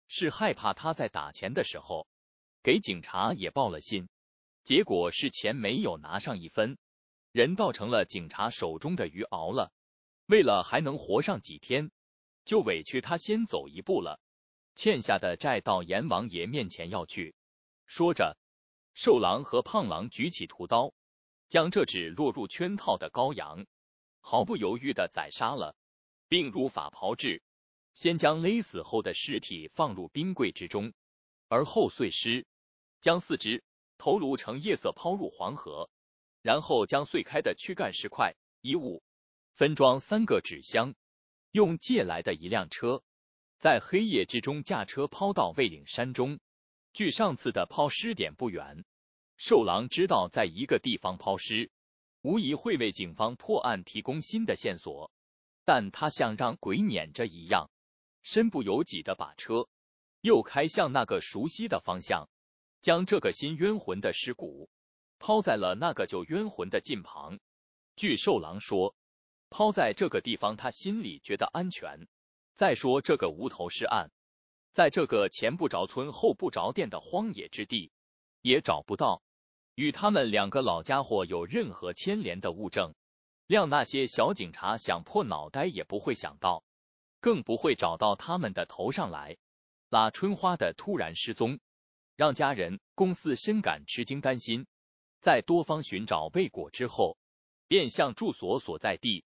是害怕他在打钱的时候给警察也报了信，结果是钱没有拿上一分。人倒成了警察手中的鱼熬了，为了还能活上几天，就委屈他先走一步了，欠下的债到阎王爷面前要去。说着，瘦狼和胖狼举起屠刀，将这只落入圈套的羔羊毫不犹豫的宰杀了，并如法炮制，先将勒死后的尸体放入冰柜之中，而后碎尸，将四肢、头颅呈夜色抛入黄河。然后将碎开的躯干石块衣物分装三个纸箱，用借来的一辆车，在黑夜之中驾车抛到魏岭山中，距上次的抛尸点不远。瘦狼知道，在一个地方抛尸，无疑会为警方破案提供新的线索，但他像让鬼撵着一样，身不由己的把车又开向那个熟悉的方向，将这个新冤魂的尸骨。抛在了那个救冤魂的近旁。据寿郎说，抛在这个地方，他心里觉得安全。再说这个无头尸案，在这个前不着村后不着店的荒野之地，也找不到与他们两个老家伙有任何牵连的物证。谅那些小警察想破脑袋也不会想到，更不会找到他们的头上来。拉春花的突然失踪，让家人公司深感吃惊，担心。在多方寻找未果之后，便向住所所在地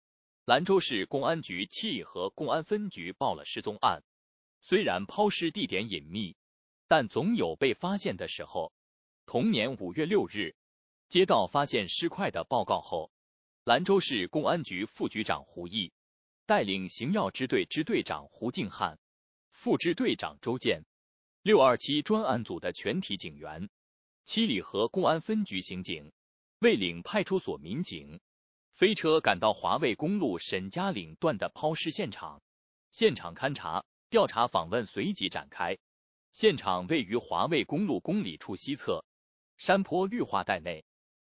兰州市公安局七里河公安分局报了失踪案。虽然抛尸地点隐秘，但总有被发现的时候。同年五月六日，接到发现尸块的报告后，兰州市公安局副局长胡毅带领刑要支队支队长胡敬汉、副支队长周建、六二七专案组的全体警员。七里河公安分局刑警、卫岭派出所民警飞车赶到华卫公路沈家岭段的抛尸现场，现场勘查、调查、访问随即展开。现场位于华卫公路公里处西侧山坡绿化带内，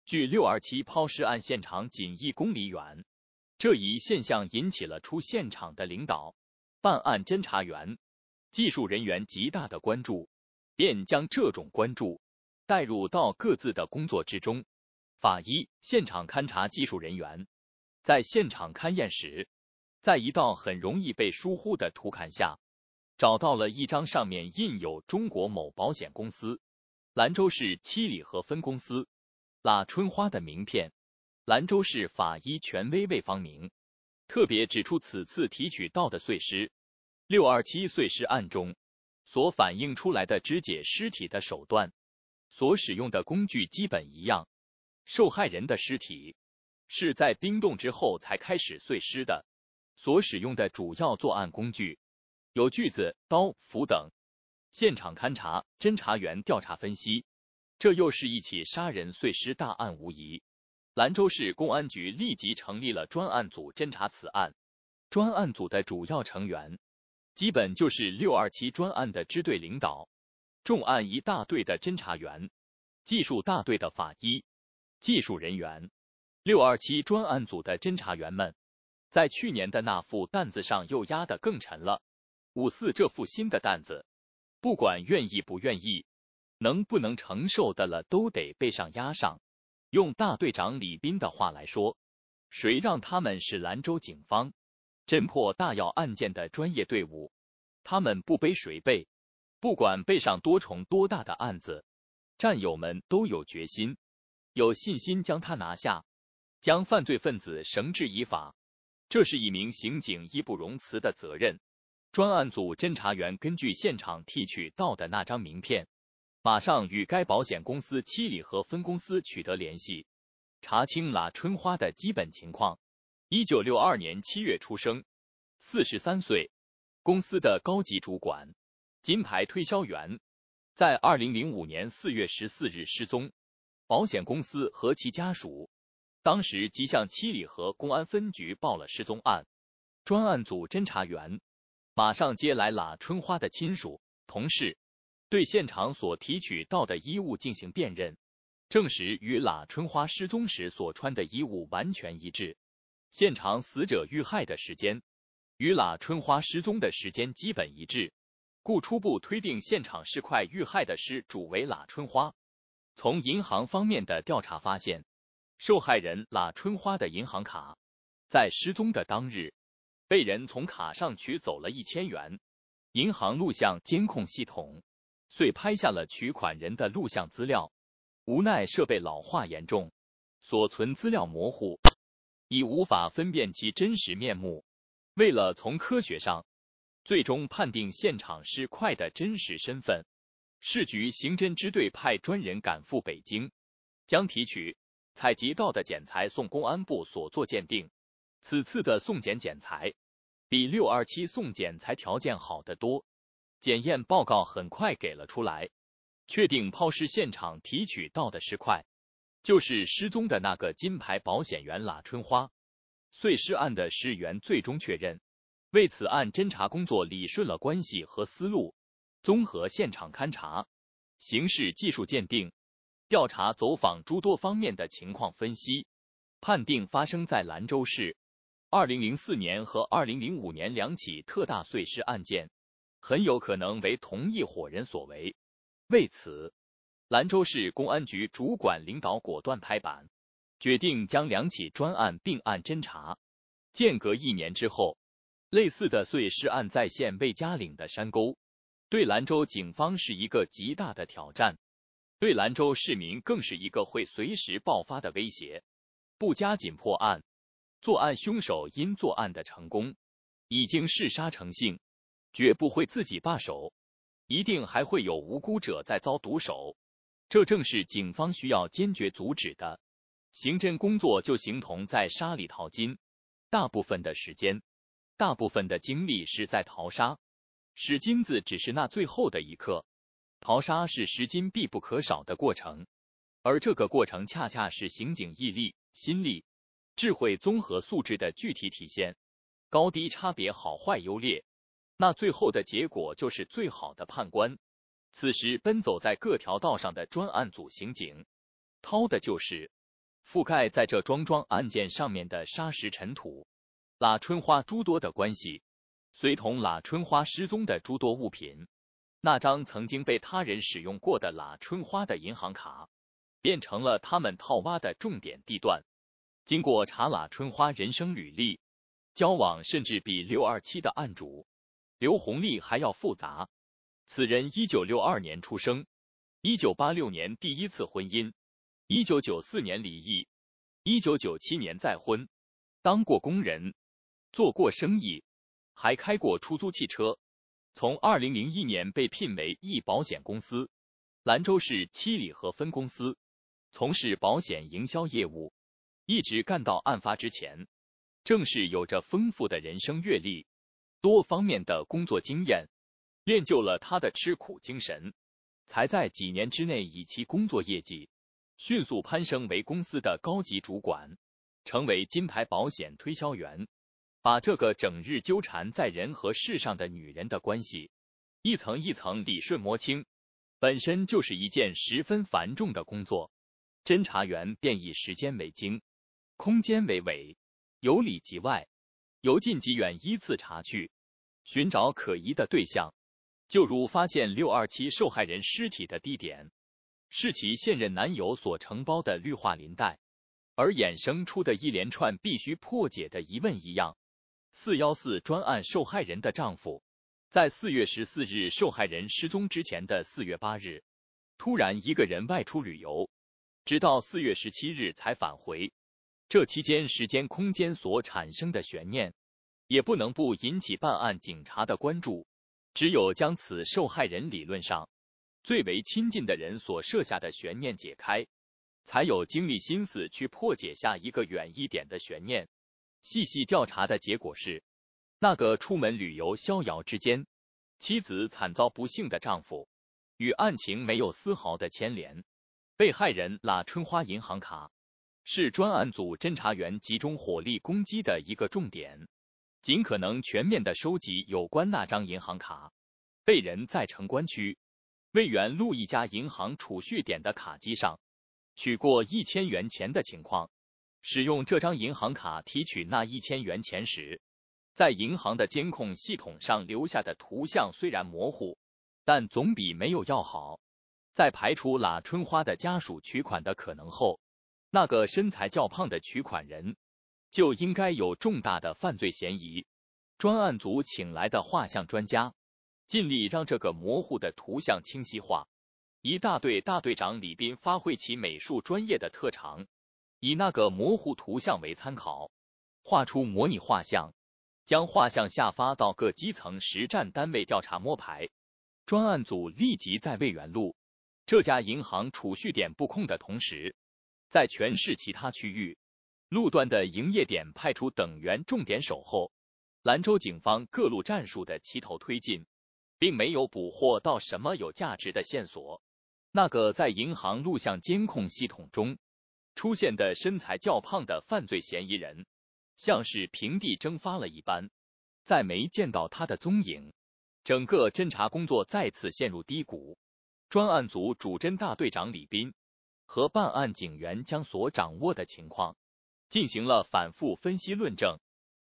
距六二七抛尸案现场仅一公里远。这一现象引起了出现场的领导、办案侦查员、技术人员极大的关注，便将这种关注。带入到各自的工作之中。法医现场勘查技术人员在现场勘验时，在一道很容易被疏忽的图坎下，找到了一张上面印有中国某保险公司兰州市七里河分公司拉春花的名片。兰州市法医权威魏方明特别指出，此次提取到的碎尸六二七碎尸案中所反映出来的肢解尸体的手段。所使用的工具基本一样，受害人的尸体是在冰冻之后才开始碎尸的。所使用的主要作案工具有锯子、刀、斧等。现场勘查、侦查员调查分析，这又是一起杀人碎尸大案无疑。兰州市公安局立即成立了专案组侦查此案。专案组的主要成员基本就是六二七专案的支队领导。重案一大队的侦查员、技术大队的法医、技术人员、六二七专案组的侦查员们，在去年的那副担子上又压得更沉了。五四这副新的担子，不管愿意不愿意，能不能承受得了，都得背上压上。用大队长李斌的话来说，谁让他们是兰州警方侦破大要案件的专业队伍，他们不背谁背。不管背上多重多大的案子，战友们都有决心、有信心将他拿下，将犯罪分子绳之以法。这是一名刑警义不容辞的责任。专案组侦查员根据现场提取到的那张名片，马上与该保险公司七里河分公司取得联系，查清了春花的基本情况：一九六二年七月出生，四十三岁，公司的高级主管。金牌推销员在二零零五年四月十四日失踪，保险公司和其家属当时即向七里河公安分局报了失踪案。专案组侦查员马上接来了春花的亲属、同事，对现场所提取到的衣物进行辨认，证实与喇春花失踪时所穿的衣物完全一致。现场死者遇害的时间与喇春花失踪的时间基本一致。故初步推定，现场尸块遇害的尸主为喇春花。从银行方面的调查发现，受害人喇春花的银行卡在失踪的当日被人从卡上取走了一千元。银行录像监控系统遂拍下了取款人的录像资料，无奈设备老化严重，所存资料模糊，已无法分辨其真实面目。为了从科学上。最终判定现场尸块的真实身份。市局刑侦支队派专人赶赴北京，将提取、采集到的检材送公安部所做鉴定。此次的送检检材比六二七送检材条件好得多，检验报告很快给了出来，确定抛尸现场提取到的尸块就是失踪的那个金牌保险员喇春花碎尸案的尸源，最终确认。为此案侦查工作理顺了关系和思路，综合现场勘查、刑事技术鉴定、调查走访诸多方面的情况分析，判定发生在兰州市二零零四年和二零零五年两起特大碎尸案件很有可能为同一伙人所为。为此，兰州市公安局主管领导果断拍板，决定将两起专案并案侦查。间隔一年之后。类似的碎尸案再现魏家岭的山沟，对兰州警方是一个极大的挑战，对兰州市民更是一个会随时爆发的威胁。不加紧破案，作案凶手因作案的成功已经嗜杀成性，绝不会自己罢手，一定还会有无辜者再遭毒手。这正是警方需要坚决阻止的。刑侦工作就形同在沙里淘金，大部分的时间。大部分的精力是在淘沙，使金子只是那最后的一刻。淘沙是拾金必不可少的过程，而这个过程恰恰是刑警毅力、心力、智慧综合素质的具体体现。高低差别、好坏优劣，那最后的结果就是最好的判官。此时奔走在各条道上的专案组刑警，掏的就是覆盖在这桩桩案件上面的沙石尘土。喇春花诸多的关系，随同喇春花失踪的诸多物品，那张曾经被他人使用过的喇春花的银行卡，变成了他们套挖的重点地段。经过查喇春花人生履历、交往，甚至比六二七的案主刘红利还要复杂。此人一九六二年出生，一九八六年第一次婚姻，一九九四年离异，一九九七年再婚，当过工人。做过生意，还开过出租汽车。从二零零一年被聘为一保险公司兰州市七里河分公司从事保险营销业务，一直干到案发之前。正是有着丰富的人生阅历、多方面的工作经验，练就了他的吃苦精神，才在几年之内以其工作业绩迅速攀升为公司的高级主管，成为金牌保险推销员。把这个整日纠缠在人和事上的女人的关系一层一层理顺摸清，本身就是一件十分繁重的工作。侦查员便以时间为经，空间为纬，由里及外，由近及远，依次查去，寻找可疑的对象。就如发现六二七受害人尸体的地点是其现任男友所承包的绿化林带，而衍生出的一连串必须破解的疑问一样。四幺四专案受害人的丈夫，在四月十四日受害人失踪之前的四月八日，突然一个人外出旅游，直到四月十七日才返回。这期间时间空间所产生的悬念，也不能不引起办案警察的关注。只有将此受害人理论上最为亲近的人所设下的悬念解开，才有精力心思去破解下一个远一点的悬念。细细调查的结果是，那个出门旅游逍遥之间，妻子惨遭不幸的丈夫，与案情没有丝毫的牵连。被害人拉春花银行卡是专案组侦查员集中火力攻击的一个重点，尽可能全面的收集有关那张银行卡被人在城关区渭源路一家银行储蓄点的卡机上取过一千元钱的情况。使用这张银行卡提取那一千元钱时，在银行的监控系统上留下的图像虽然模糊，但总比没有要好。在排除喇春花的家属取款的可能后，那个身材较胖的取款人就应该有重大的犯罪嫌疑。专案组请来的画像专家尽力让这个模糊的图像清晰化。一大队大队长李斌发挥其美术专业的特长。以那个模糊图像为参考，画出模拟画像，将画像下发到各基层实战单位调查摸排。专案组立即在魏源路这家银行储蓄点布控的同时，在全市其他区域路段的营业点派出等员重点守候。兰州警方各路战术的齐头推进，并没有捕获到什么有价值的线索。那个在银行录像监控系统中。出现的身材较胖的犯罪嫌疑人，像是平地蒸发了一般，再没见到他的踪影。整个侦查工作再次陷入低谷。专案组主侦大队长李斌和办案警员将所掌握的情况进行了反复分析论证，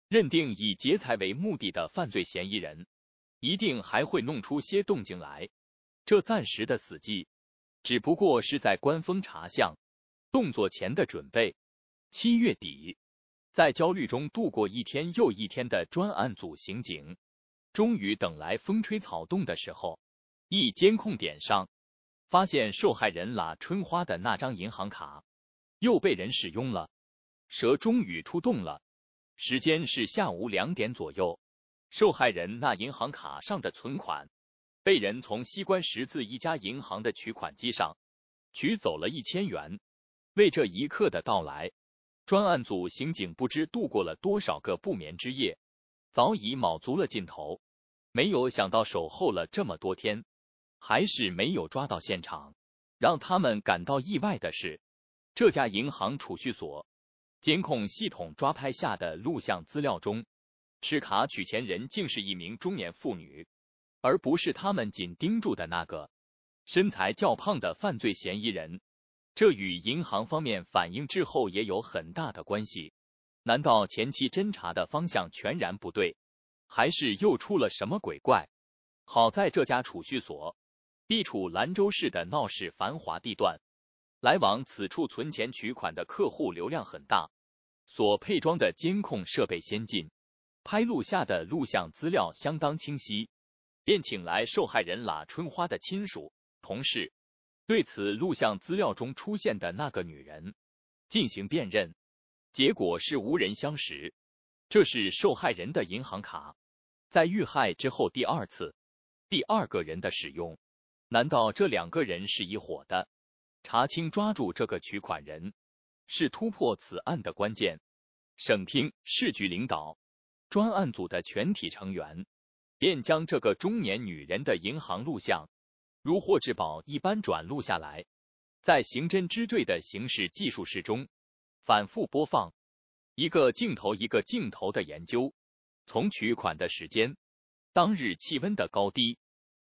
认定以劫财为目的的犯罪嫌疑人一定还会弄出些动静来。这暂时的死寂，只不过是在观风察象。动作前的准备。七月底，在焦虑中度过一天又一天的专案组刑警，终于等来风吹草动的时候。一监控点上发现，受害人喇春花的那张银行卡又被人使用了。蛇终于出动了。时间是下午两点左右，受害人那银行卡上的存款被人从西关十字一家银行的取款机上取走了一千元。为这一刻的到来，专案组刑警不知度过了多少个不眠之夜，早已卯足了劲头。没有想到守候了这么多天，还是没有抓到现场。让他们感到意外的是，这家银行储蓄所监控系统抓拍下的录像资料中，持卡取钱人竟是一名中年妇女，而不是他们紧盯住的那个身材较胖的犯罪嫌疑人。这与银行方面反应滞后也有很大的关系。难道前期侦查的方向全然不对，还是又出了什么鬼怪？好在这家储蓄所地处兰州市的闹市繁华地段，来往此处存钱取款的客户流量很大，所配装的监控设备先进，拍录下的录像资料相当清晰。便请来受害人喇春花的亲属、同事。对此，录像资料中出现的那个女人进行辨认，结果是无人相识。这是受害人的银行卡在遇害之后第二次、第二个人的使用。难道这两个人是一伙的？查清、抓住这个取款人是突破此案的关键。省厅、市局领导、专案组的全体成员便将这个中年女人的银行录像。如获至宝一般转录下来，在刑侦支队的刑事技术室中反复播放，一个镜头一个镜头的研究，从取款的时间、当日气温的高低、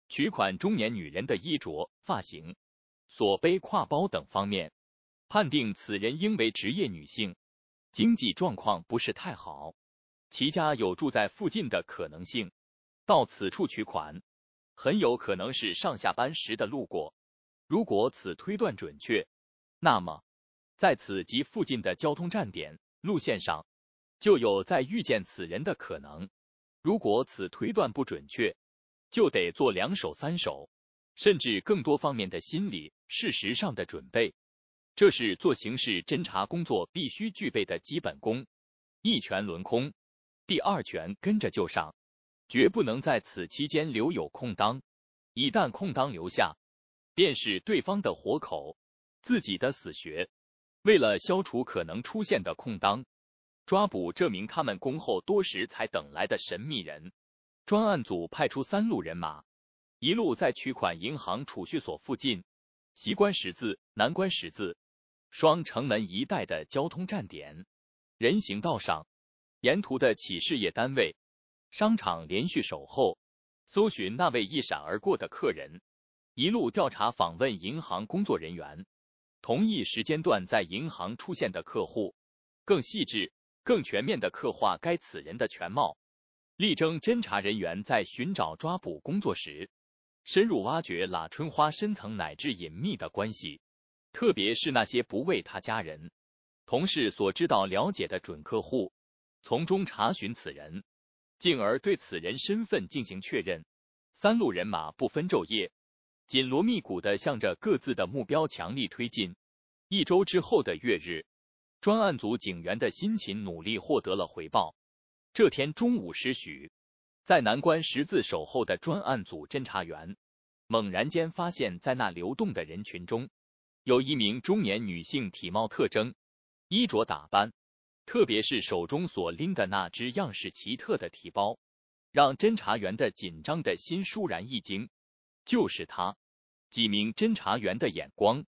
取款中年女人的衣着、发型、所背挎包等方面，判定此人应为职业女性，经济状况不是太好，其家有住在附近的可能性，到此处取款。很有可能是上下班时的路过。如果此推断准确，那么在此及附近的交通站点路线上就有再遇见此人的可能。如果此推断不准确，就得做两手三手，甚至更多方面的心理、事实上的准备。这是做刑事侦查工作必须具备的基本功。一拳轮空，第二拳跟着就上。绝不能在此期间留有空当，一旦空当留下，便是对方的活口，自己的死穴。为了消除可能出现的空当，抓捕这名他们恭候多时才等来的神秘人，专案组派出三路人马，一路在取款银行储蓄所附近、西关十字、南关十字、双城门一带的交通站点、人行道上，沿途的企事业单位。商场连续守候，搜寻那位一闪而过的客人，一路调查访问银行工作人员，同一时间段在银行出现的客户，更细致、更全面的刻画该此人的全貌，力争侦查人员在寻找抓捕工作时，深入挖掘喇春花深层乃至隐秘的关系，特别是那些不为他家人、同事所知道、了解的准客户，从中查询此人。进而对此人身份进行确认。三路人马不分昼夜，紧锣密鼓的向着各自的目标强力推进。一周之后的月日，专案组警员的辛勤努力获得了回报。这天中午时许，在南关十字守候的专案组侦查员猛然间发现，在那流动的人群中，有一名中年女性，体貌特征、衣着打扮。特别是手中所拎的那只样式奇特的提包，让侦查员的紧张的心倏然一惊。就是他，几名侦查员的眼光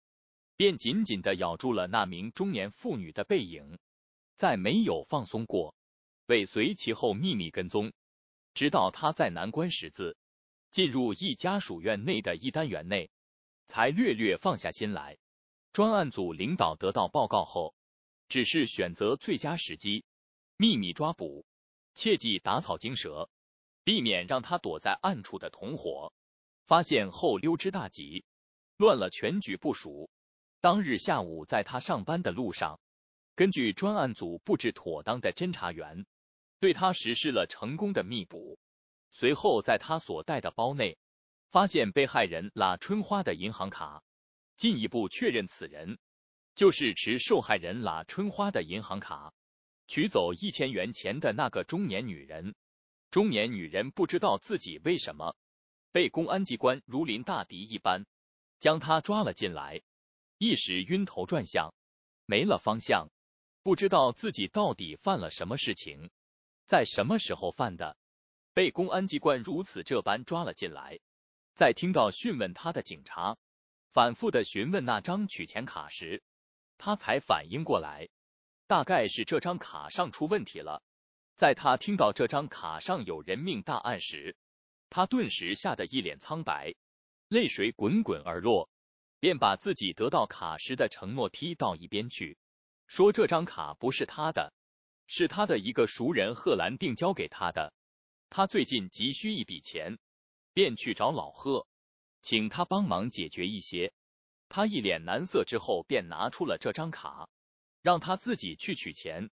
便紧紧的咬住了那名中年妇女的背影，再没有放松过。尾随其后秘密跟踪，直到他在南关十字进入一家属院内的一单元内，才略略放下心来。专案组领导得到报告后。只是选择最佳时机，秘密抓捕，切忌打草惊蛇，避免让他躲在暗处的同伙发现后溜之大吉，乱了全局部署。当日下午，在他上班的路上，根据专案组布置妥当的侦查员，对他实施了成功的密捕。随后，在他所带的包内，发现被害人拉春花的银行卡，进一步确认此人。就是持受害人喇春花的银行卡取走一千元钱的那个中年女人。中年女人不知道自己为什么被公安机关如临大敌一般将她抓了进来，一时晕头转向，没了方向，不知道自己到底犯了什么事情，在什么时候犯的，被公安机关如此这般抓了进来。在听到讯问他的警察反复的询问那张取钱卡时，他才反应过来，大概是这张卡上出问题了。在他听到这张卡上有人命大案时，他顿时吓得一脸苍白，泪水滚滚而落，便把自己得到卡时的承诺踢到一边去，说这张卡不是他的，是他的一个熟人贺兰定交给他的。他最近急需一笔钱，便去找老贺，请他帮忙解决一些。他一脸难色，之后便拿出了这张卡，让他自己去取钱，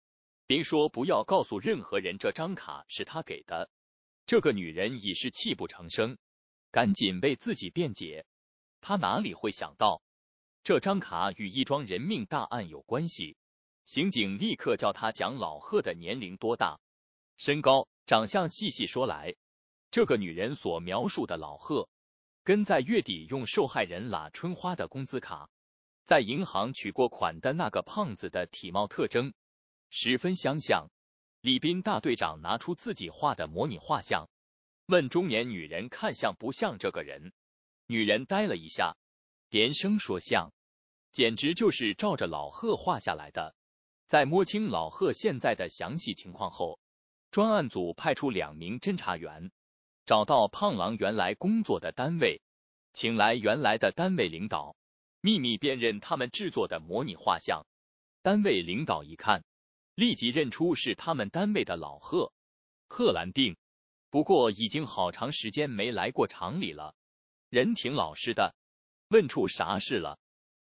并说不要告诉任何人这张卡是他给的。这个女人已是泣不成声，赶紧为自己辩解。他哪里会想到，这张卡与一桩人命大案有关系？刑警立刻叫他讲老贺的年龄多大、身高、长相，细细说来。这个女人所描述的老贺。跟在月底用受害人拉春花的工资卡在银行取过款的那个胖子的体貌特征十分相像。李斌大队长拿出自己画的模拟画像，问中年女人看像不像这个人。女人呆了一下，连声说像，简直就是照着老贺画下来的。在摸清老贺现在的详细情况后，专案组派出两名侦查员。找到胖狼原来工作的单位，请来原来的单位领导，秘密辨认他们制作的模拟画像。单位领导一看，立即认出是他们单位的老贺贺兰定，不过已经好长时间没来过厂里了，人挺老实的。问出啥事了？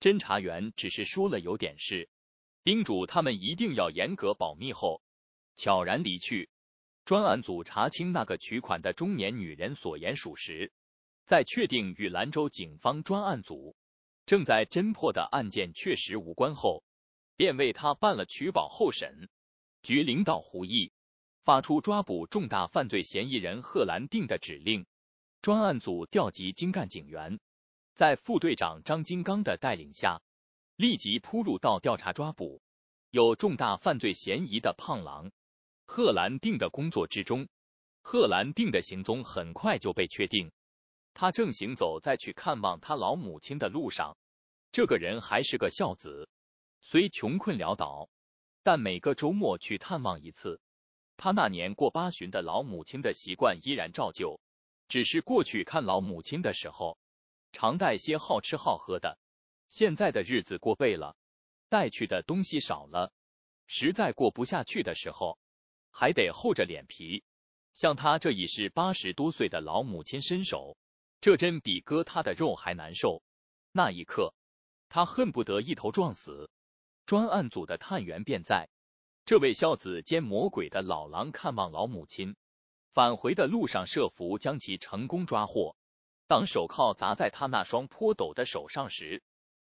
侦查员只是说了有点事，叮嘱他们一定要严格保密后，悄然离去。专案组查清那个取款的中年女人所言属实，在确定与兰州警方专案组正在侦破的案件确实无关后，便为他办了取保候审。局领导胡毅发出抓捕重大犯罪嫌疑人贺兰定的指令，专案组调集精干警员，在副队长张金刚的带领下，立即扑入到调查抓捕有重大犯罪嫌疑的胖狼。贺兰定的工作之中，贺兰定的行踪很快就被确定。他正行走在去看望他老母亲的路上。这个人还是个孝子，虽穷困潦倒，但每个周末去探望一次。他那年过八旬的老母亲的习惯依然照旧，只是过去看老母亲的时候，常带些好吃好喝的。现在的日子过背了，带去的东西少了，实在过不下去的时候。还得厚着脸皮向他这已是八十多岁的老母亲伸手，这真比割他的肉还难受。那一刻，他恨不得一头撞死。专案组的探员便在这位孝子兼魔鬼的老狼看望老母亲，返回的路上设伏将其成功抓获。当手铐砸在他那双颇抖的手上时，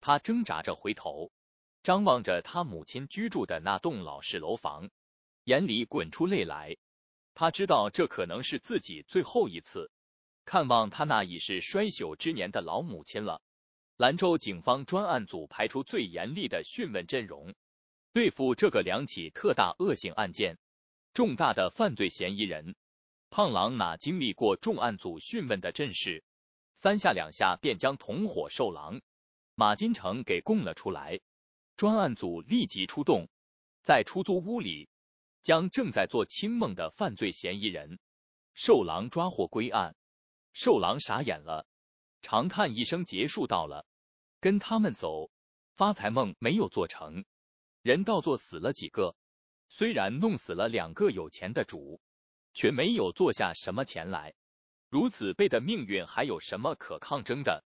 他挣扎着回头，张望着他母亲居住的那栋老式楼房。眼里滚出泪来，他知道这可能是自己最后一次看望他那已是衰朽之年的老母亲了。兰州警方专案组排出最严厉的讯问阵容，对付这个两起特大恶性案件、重大的犯罪嫌疑人胖狼，哪经历过重案组讯问的阵势？三下两下便将同伙瘦狼马金城给供了出来。专案组立即出动，在出租屋里。将正在做清梦的犯罪嫌疑人瘦狼抓获归案，瘦狼傻眼了，长叹一声，结束到了，跟他们走，发财梦没有做成，人倒做死了几个，虽然弄死了两个有钱的主，却没有做下什么钱来，如此背的命运还有什么可抗争的？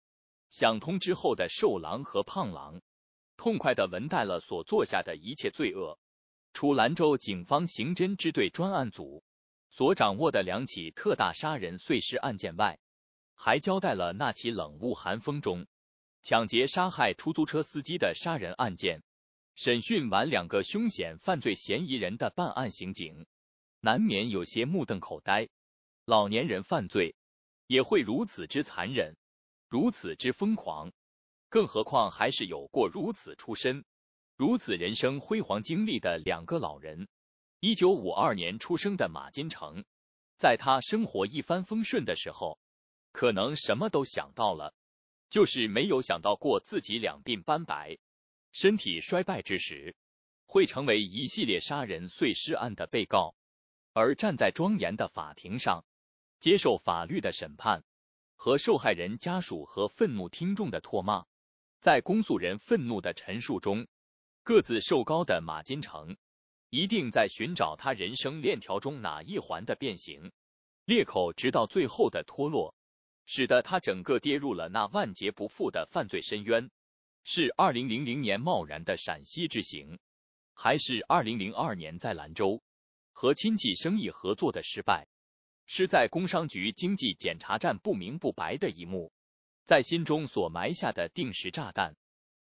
想通之后的瘦狼和胖狼，痛快的闻淡了所做下的一切罪恶。除兰州警方刑侦支队专案组所掌握的两起特大杀人碎尸案件外，还交代了那起冷雾寒风中抢劫杀害出租车司机的杀人案件。审讯完两个凶险犯罪嫌疑人的办案刑警，难免有些目瞪口呆：老年人犯罪也会如此之残忍，如此之疯狂，更何况还是有过如此出身。如此人生辉煌经历的两个老人，一九五二年出生的马金成，在他生活一帆风顺的时候，可能什么都想到了，就是没有想到过自己两鬓斑白、身体衰败之时，会成为一系列杀人碎尸案的被告，而站在庄严的法庭上，接受法律的审判和受害人家属和愤怒听众的唾骂，在公诉人愤怒的陈述中。个子瘦高的马金城，一定在寻找他人生链条中哪一环的变形裂口，直到最后的脱落，使得他整个跌入了那万劫不复的犯罪深渊。是二零零零年贸然的陕西之行，还是二零零二年在兰州和亲戚生意合作的失败，是在工商局经济检查站不明不白的一幕，在心中所埋下的定时炸弹。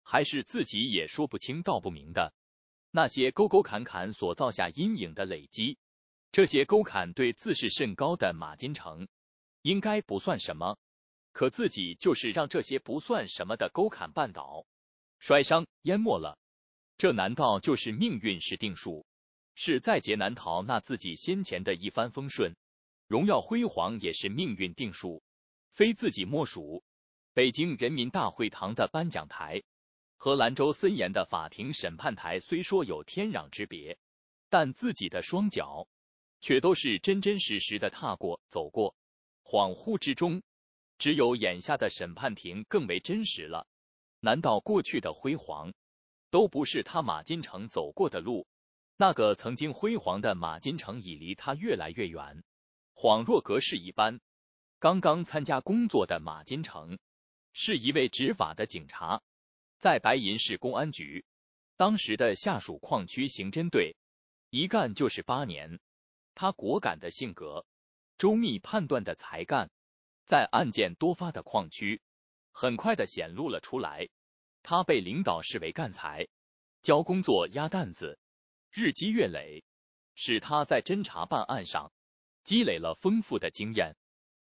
还是自己也说不清道不明的那些沟沟坎坎所造下阴影的累积，这些沟坎对自视甚高的马金城应该不算什么，可自己就是让这些不算什么的沟坎绊倒、摔伤、淹没了。这难道就是命运是定数，是在劫难逃？那自己先前的一帆风顺、荣耀辉煌也是命运定数，非自己莫属。北京人民大会堂的颁奖台。和兰州森严的法庭审判台虽说有天壤之别，但自己的双脚却都是真真实实的踏过、走过。恍惚之中，只有眼下的审判庭更为真实了。难道过去的辉煌都不是他马金城走过的路？那个曾经辉煌的马金城已离他越来越远，恍若隔世一般。刚刚参加工作的马金城是一位执法的警察。在白银市公安局当时的下属矿区刑侦队，一干就是八年。他果敢的性格、周密判断的才干，在案件多发的矿区，很快的显露了出来。他被领导视为干才，交工作压担子，日积月累，使他在侦查办案上积累了丰富的经验，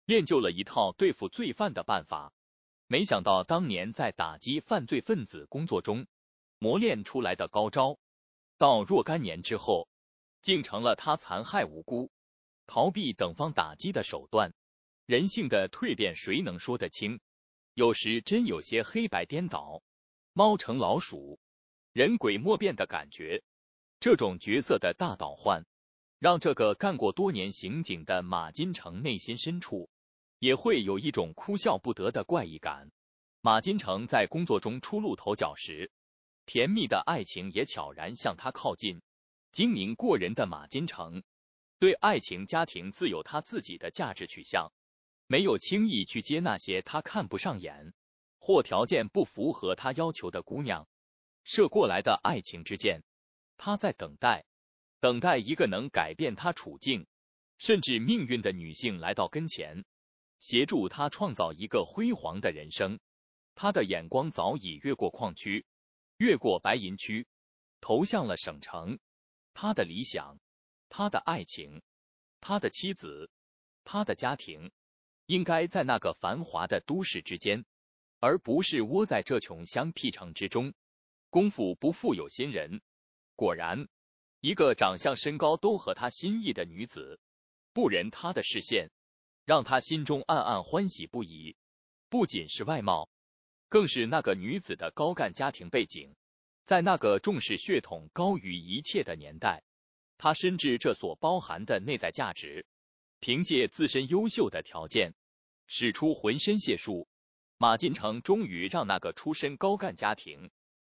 练就了一套对付罪犯的办法。没想到，当年在打击犯罪分子工作中磨练出来的高招，到若干年之后，竟成了他残害无辜、逃避等方打击的手段。人性的蜕变，谁能说得清？有时真有些黑白颠倒、猫成老鼠、人鬼莫辨的感觉。这种角色的大倒换，让这个干过多年刑警的马金城内心深处。也会有一种哭笑不得的怪异感。马金城在工作中初露头角时，甜蜜的爱情也悄然向他靠近。精明过人的马金城对爱情、家庭自有他自己的价值取向，没有轻易去接那些他看不上眼或条件不符合他要求的姑娘射过来的爱情之箭。他在等待，等待一个能改变他处境甚至命运的女性来到跟前。协助他创造一个辉煌的人生。他的眼光早已越过矿区，越过白银区，投向了省城。他的理想，他的爱情，他的妻子，他的家庭，应该在那个繁华的都市之间，而不是窝在这穷乡僻城之中。功夫不负有心人，果然，一个长相身高都和他心意的女子，不忍他的视线。让他心中暗暗欢喜不已。不仅是外貌，更是那个女子的高干家庭背景。在那个重视血统高于一切的年代，他深知这所包含的内在价值。凭借自身优秀的条件，使出浑身解数，马进城终于让那个出身高干家庭、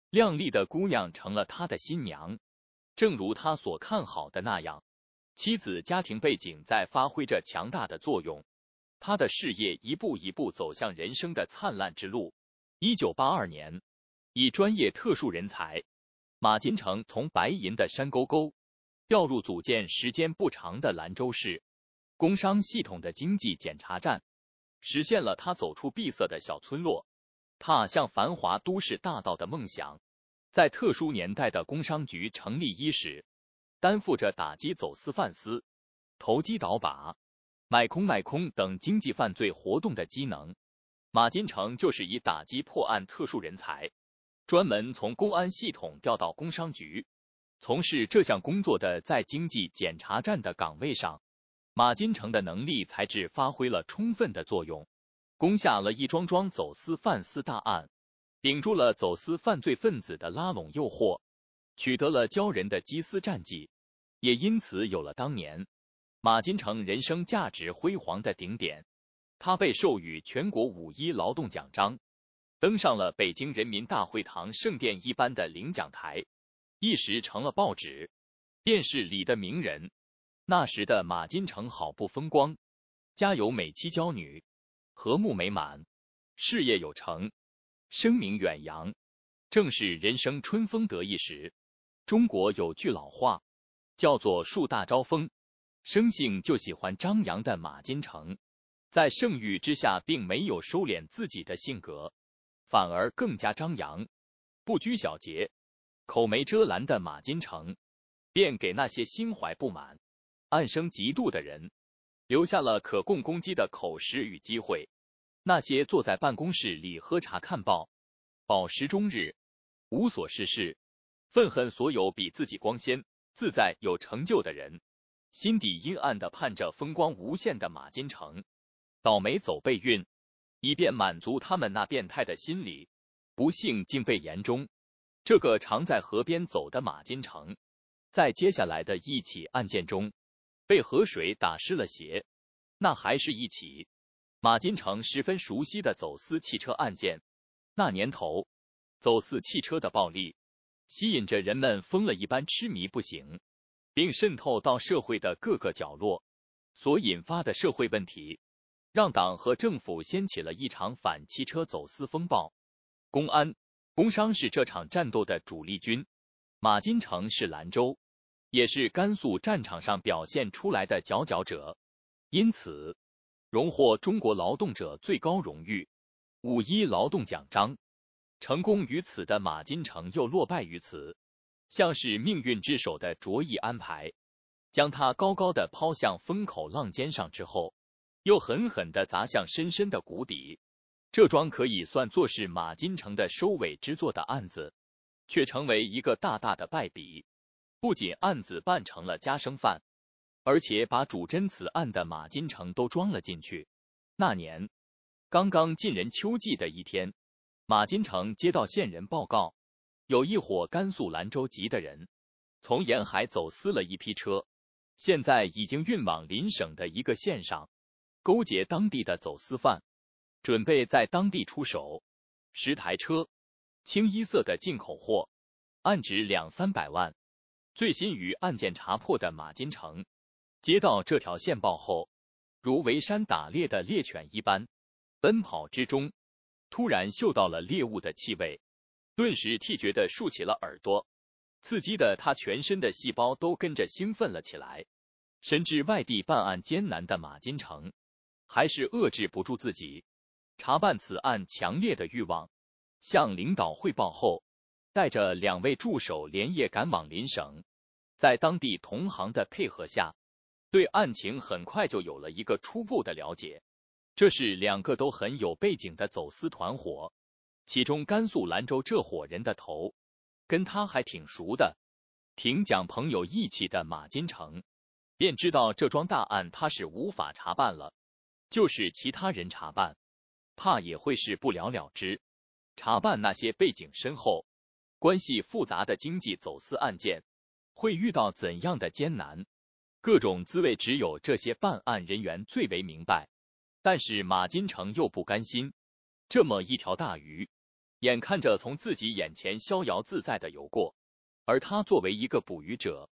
靓丽的姑娘成了他的新娘。正如他所看好的那样。妻子家庭背景在发挥着强大的作用，他的事业一步一步走向人生的灿烂之路。一九八二年，以专业特殊人才，马金城从白银的山沟沟调入组建时间不长的兰州市工商系统的经济检查站，实现了他走出闭塞的小村落，踏向繁华都市大道的梦想。在特殊年代的工商局成立伊始。担负着打击走私、贩私、投机倒把、买空卖空等经济犯罪活动的机能，马金城就是以打击破案特殊人才，专门从公安系统调到工商局从事这项工作的，在经济检查站的岗位上，马金城的能力才智发挥了充分的作用，攻下了一桩桩走私贩私大案，顶住了走私犯罪分子的拉拢诱惑。取得了骄人的基斯战绩，也因此有了当年马金城人生价值辉煌的顶点。他被授予全国五一劳动奖章，登上了北京人民大会堂圣殿一般的领奖台，一时成了报纸、电视里的名人。那时的马金城好不风光，家有美妻娇女，和睦美满，事业有成，声名远扬，正是人生春风得意时。中国有句老话，叫做“树大招风”。生性就喜欢张扬的马金城，在盛誉之下，并没有收敛自己的性格，反而更加张扬，不拘小节，口没遮拦的马金城，便给那些心怀不满、暗生嫉妒的人，留下了可供攻击的口实与机会。那些坐在办公室里喝茶看报、饱食终日、无所事事。愤恨所有比自己光鲜、自在、有成就的人，心底阴暗的盼着风光无限的马金城倒霉走背运，以便满足他们那变态的心理。不幸竟被言中，这个常在河边走的马金城，在接下来的一起案件中，被河水打湿了鞋。那还是一起马金城十分熟悉的走私汽车案件。那年头，走私汽车的暴利。吸引着人们疯了一般痴迷不醒，并渗透到社会的各个角落，所引发的社会问题，让党和政府掀起了一场反汽车走私风暴。公安、工商是这场战斗的主力军。马金成是兰州，也是甘肃战场上表现出来的佼佼者，因此荣获中国劳动者最高荣誉——五一劳动奖章。成功于此的马金城又落败于此，像是命运之手的着意安排，将他高高的抛向风口浪尖上之后，又狠狠的砸向深深的谷底。这桩可以算作是马金城的收尾之作的案子，却成为一个大大的败笔。不仅案子办成了加生饭，而且把主侦此案的马金城都装了进去。那年刚刚进人秋季的一天。马金城接到线人报告，有一伙甘肃兰州籍的人从沿海走私了一批车，现在已经运往邻省的一个县上，勾结当地的走私犯，准备在当地出手。十台车，清一色的进口货，案值两三百万。最新于案件查破的马金城接到这条线报后，如围山打猎的猎犬一般，奔跑之中。突然嗅到了猎物的气味，顿时替觉的竖起了耳朵，刺激的他全身的细胞都跟着兴奋了起来。神至外地办案艰难的马金城，还是遏制不住自己查办此案强烈的欲望，向领导汇报后，带着两位助手连夜赶往邻省，在当地同行的配合下，对案情很快就有了一个初步的了解。这是两个都很有背景的走私团伙，其中甘肃兰州这伙人的头跟他还挺熟的，挺讲朋友义气的马金成，便知道这桩大案他是无法查办了，就是其他人查办，怕也会是不了了之。查办那些背景深厚、关系复杂的经济走私案件，会遇到怎样的艰难，各种滋味，只有这些办案人员最为明白。但是马金城又不甘心，这么一条大鱼，眼看着从自己眼前逍遥自在的游过，而他作为一个捕鱼者，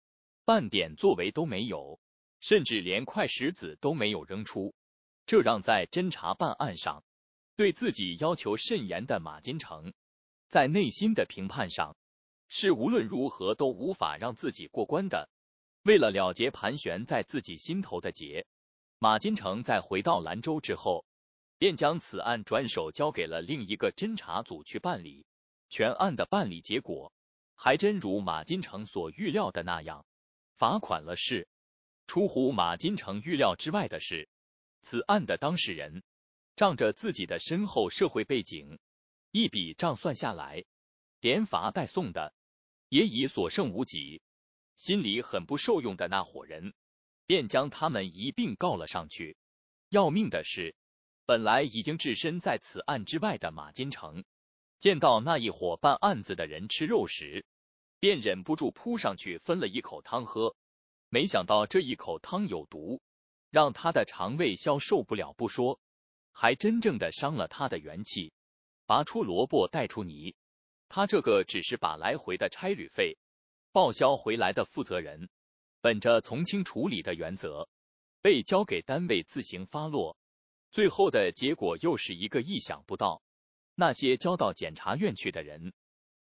半点作为都没有，甚至连块石子都没有扔出，这让在侦查办案上对自己要求甚严的马金城，在内心的评判上是无论如何都无法让自己过关的。为了了结盘旋在自己心头的结。马金城在回到兰州之后，便将此案转手交给了另一个侦查组去办理。全案的办理结果，还真如马金城所预料的那样，罚款了事。出乎马金城预料之外的是，此案的当事人仗着自己的深厚社会背景，一笔账算下来，连罚带送的也已所剩无几，心里很不受用的那伙人。便将他们一并告了上去。要命的是，本来已经置身在此案之外的马金城，见到那一伙办案子的人吃肉时，便忍不住扑上去分了一口汤喝。没想到这一口汤有毒，让他的肠胃消受不了不说，还真正的伤了他的元气。拔出萝卜带出泥，他这个只是把来回的差旅费报销回来的负责人。本着从轻处理的原则，被交给单位自行发落。最后的结果又是一个意想不到。那些交到检察院去的人，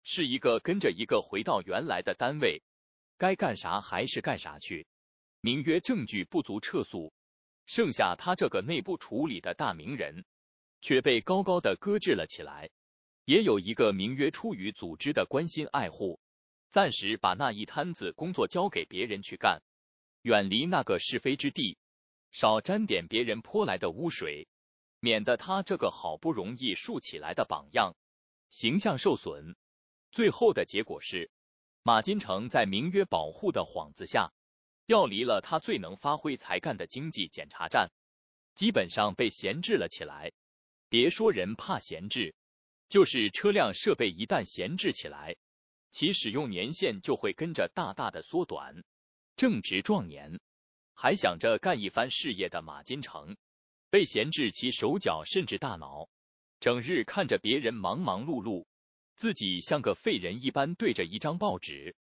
是一个跟着一个回到原来的单位，该干啥还是干啥去。名曰证据不足撤诉，剩下他这个内部处理的大名人，却被高高的搁置了起来。也有一个名曰出于组织的关心爱护。暂时把那一摊子工作交给别人去干，远离那个是非之地，少沾点别人泼来的污水，免得他这个好不容易竖起来的榜样形象受损。最后的结果是，马金城在名曰保护的幌子下，调离了他最能发挥才干的经济检查站，基本上被闲置了起来。别说人怕闲置，就是车辆设备一旦闲置起来。其使用年限就会跟着大大的缩短。正值壮年，还想着干一番事业的马金城，被闲置，其手脚甚至大脑，整日看着别人忙忙碌碌，自己像个废人一般，对着一张报纸、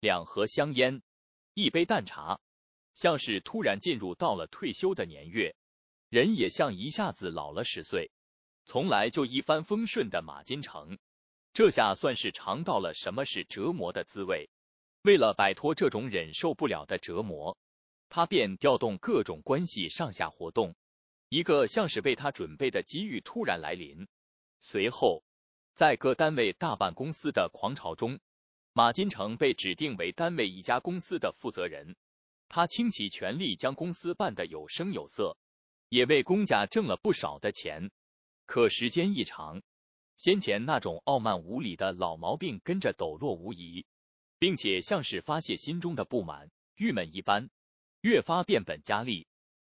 两盒香烟、一杯淡茶，像是突然进入到了退休的年月，人也像一下子老了十岁。从来就一帆风顺的马金城。这下算是尝到了什么是折磨的滋味。为了摆脱这种忍受不了的折磨，他便调动各种关系上下活动。一个像是为他准备的机遇突然来临。随后，在各单位大办公司的狂潮中，马金城被指定为单位一家公司的负责人。他倾其全力将公司办得有声有色，也为公家挣了不少的钱。可时间一长，先前那种傲慢无礼的老毛病跟着抖落无疑，并且像是发泄心中的不满、郁闷一般，越发变本加厉，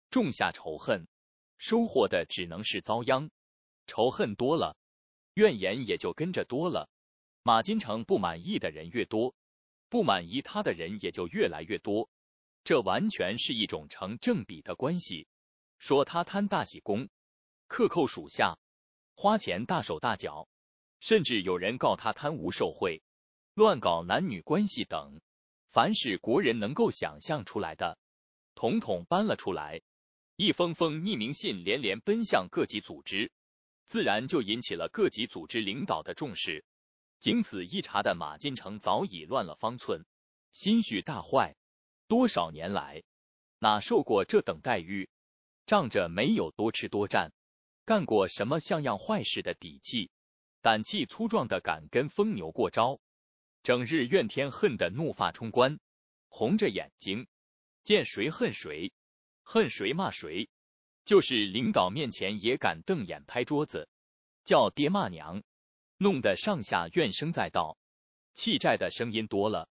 种下仇恨，收获的只能是遭殃。仇恨多了，怨言也就跟着多了。马金城不满意的人越多，不满意他的人也就越来越多，这完全是一种成正比的关系。说他贪大喜功，克扣属下。花钱大手大脚，甚至有人告他贪污受贿、乱搞男女关系等，凡是国人能够想象出来的，统统搬了出来。一封封匿名信连连奔向各级组织，自然就引起了各级组织领导的重视。仅此一查的马金城早已乱了方寸，心绪大坏。多少年来，哪受过这等待遇？仗着没有多吃多占。干过什么像样坏事的底气，胆气粗壮的敢跟疯牛过招，整日怨天恨的怒发冲冠，红着眼睛见谁恨谁，恨谁骂谁，就是领导面前也敢瞪眼拍桌子，叫爹骂娘，弄得上下怨声载道，气债的声音多了，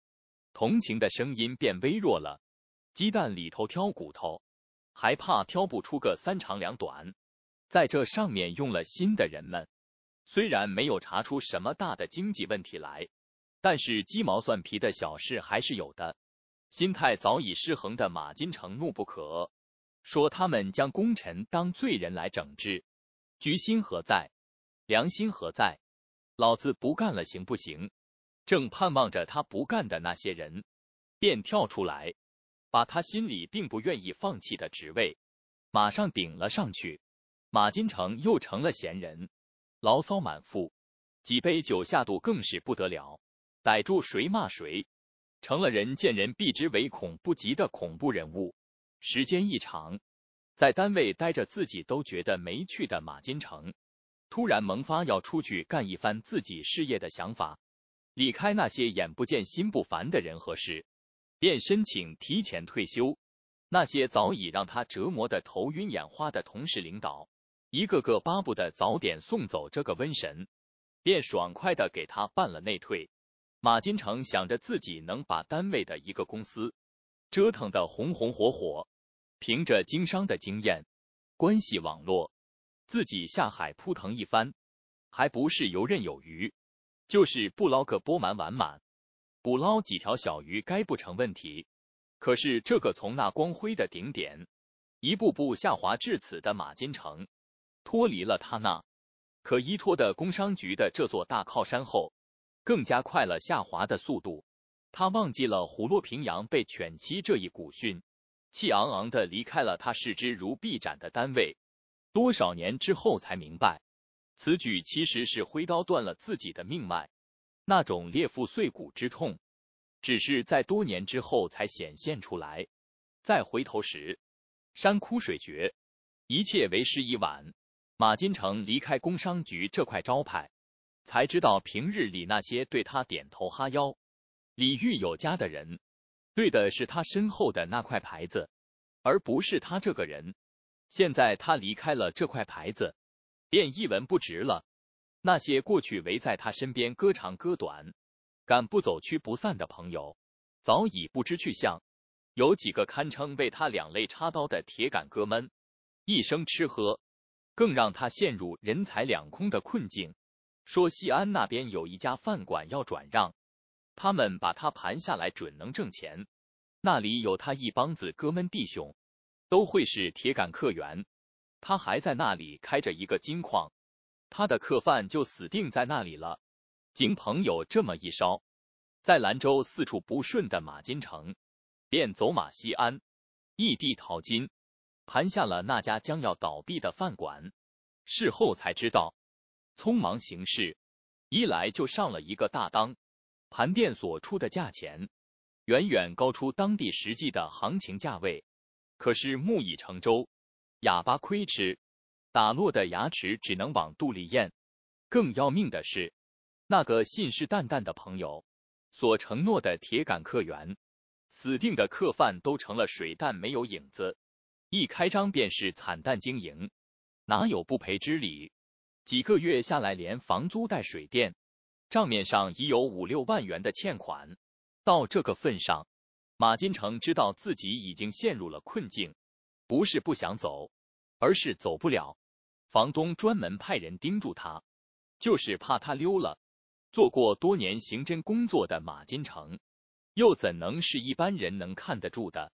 同情的声音变微弱了，鸡蛋里头挑骨头，还怕挑不出个三长两短。在这上面用了心的人们，虽然没有查出什么大的经济问题来，但是鸡毛蒜皮的小事还是有的。心态早已失衡的马金城怒不可遏，说：“他们将功臣当罪人来整治，居心何在？良心何在？老子不干了，行不行？”正盼望着他不干的那些人，便跳出来，把他心里并不愿意放弃的职位，马上顶了上去。马金城又成了闲人，牢骚满腹，几杯酒下肚更是不得了，逮住谁骂谁，成了人见人避之唯恐不及的恐怖人物。时间一长，在单位待着自己都觉得没趣的马金城，突然萌发要出去干一番自己事业的想法，离开那些眼不见心不烦的人和事，便申请提前退休。那些早已让他折磨得头晕眼花的同事领导。一个个巴不得早点送走这个瘟神，便爽快的给他办了内退。马金城想着自己能把单位的一个公司折腾的红红火火，凭着经商的经验、关系网络，自己下海扑腾一番，还不是游刃有余？就是不捞个钵满碗满，捕捞几条小鱼该不成问题。可是这个从那光辉的顶点一步步下滑至此的马金城。脱离了他那可依托的工商局的这座大靠山后，更加快了下滑的速度。他忘记了“虎落平阳被犬欺”这一古训，气昂昂的离开了他视之如臂展的单位。多少年之后才明白，此举其实是挥刀断了自己的命脉。那种裂腹碎骨之痛，只是在多年之后才显现出来。再回头时，山枯水绝，一切为时已晚。马金城离开工商局这块招牌，才知道平日里那些对他点头哈腰、礼遇有加的人，对的是他身后的那块牌子，而不是他这个人。现在他离开了这块牌子，便一文不值了。那些过去围在他身边歌长歌短、赶不走、驱不散的朋友，早已不知去向。有几个堪称为他两肋插刀的铁杆哥们，一生吃喝。更让他陷入人财两空的困境。说西安那边有一家饭馆要转让，他们把他盘下来准能挣钱。那里有他一帮子哥们弟兄，都会是铁杆客源。他还在那里开着一个金矿，他的客饭就死定在那里了。经朋友这么一烧，在兰州四处不顺的马金城，便走马西安，异地淘金。盘下了那家将要倒闭的饭馆，事后才知道，匆忙行事，一来就上了一个大当。盘店所出的价钱远远高出当地实际的行情价位，可是木已成舟，哑巴亏吃，打落的牙齿只能往肚里咽。更要命的是，那个信誓旦旦的朋友所承诺的铁杆客源，死定的客饭都成了水但没有影子。一开张便是惨淡经营，哪有不赔之理？几个月下来，连房租带水电，账面上已有五六万元的欠款。到这个份上，马金城知道自己已经陷入了困境，不是不想走，而是走不了。房东专门派人盯住他，就是怕他溜了。做过多年刑侦工作的马金城，又怎能是一般人能看得住的？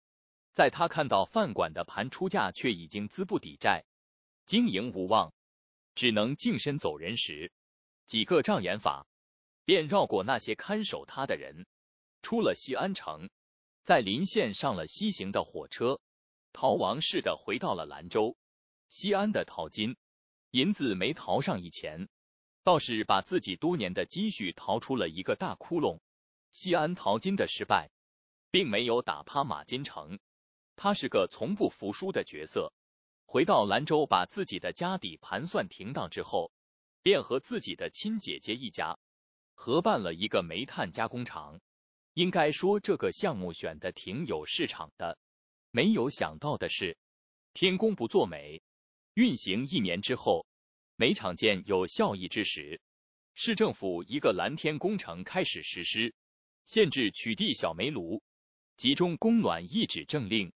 在他看到饭馆的盘出价却已经资不抵债，经营无望，只能净身走人时，几个障眼法便绕过那些看守他的人，出了西安城，在临县上了西行的火车，逃亡似的回到了兰州。西安的淘金银子没淘上一钱，倒是把自己多年的积蓄淘出了一个大窟窿。西安淘金的失败，并没有打趴马金城。他是个从不服输的角色。回到兰州，把自己的家底盘算停当之后，便和自己的亲姐姐一家合办了一个煤炭加工厂。应该说，这个项目选的挺有市场的。没有想到的是，天公不作美，运行一年之后，煤厂见有效益之时，市政府一个蓝天工程开始实施，限制取缔小煤炉，集中供暖一纸政令。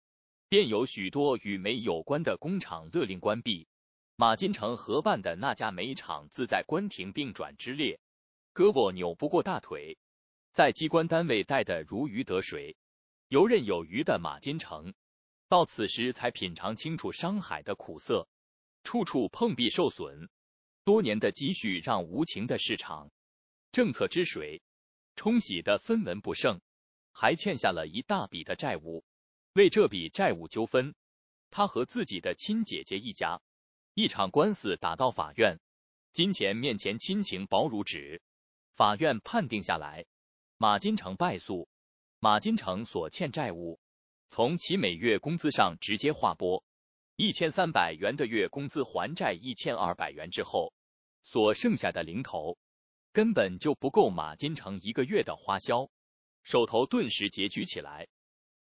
便有许多与煤有关的工厂勒令关闭，马金城合办的那家煤厂，自在关停并转之列。胳膊扭不过大腿，在机关单位待得如鱼得水、游刃有余的马金城，到此时才品尝清楚商海的苦涩，处处碰壁、受损。多年的积蓄让无情的市场政策之水冲洗的分文不剩，还欠下了一大笔的债务。为这笔债务纠纷，他和自己的亲姐姐一家一场官司打到法院。金钱面前，亲情薄如纸。法院判定下来，马金城败诉。马金城所欠债务从其每月工资上直接划拨一千三百元的月工资还债一千二百元之后，所剩下的零头根本就不够马金城一个月的花销，手头顿时拮据起来。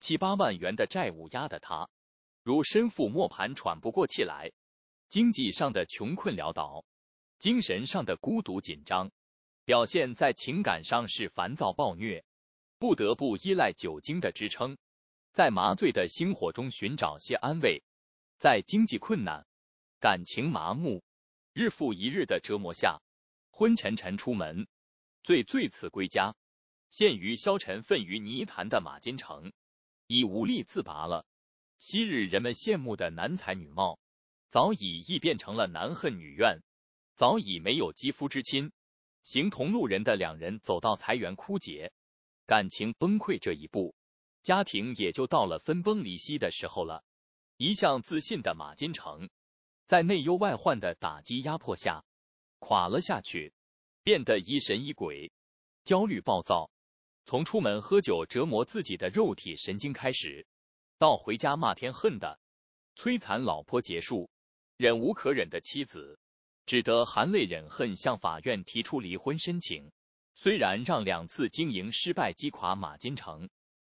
七八万元的债务压得他如身负磨盘喘不过气来，经济上的穷困潦倒，精神上的孤独紧张，表现在情感上是烦躁暴虐，不得不依赖酒精的支撑，在麻醉的星火中寻找些安慰。在经济困难、感情麻木、日复一日的折磨下，昏沉沉出门，醉醉次归家，陷于消沉、愤于泥潭的马金城。已无力自拔了。昔日人们羡慕的男才女貌，早已异变成了男恨女怨，早已没有肌肤之亲，形同路人的两人走到财源枯竭、感情崩溃这一步，家庭也就到了分崩离析的时候了。一向自信的马金城，在内忧外患的打击压迫下垮了下去，变得疑神疑鬼、焦虑暴躁。从出门喝酒折磨自己的肉体神经开始，到回家骂天恨的摧残老婆结束，忍无可忍的妻子只得含泪忍恨向法院提出离婚申请。虽然让两次经营失败击垮马金城，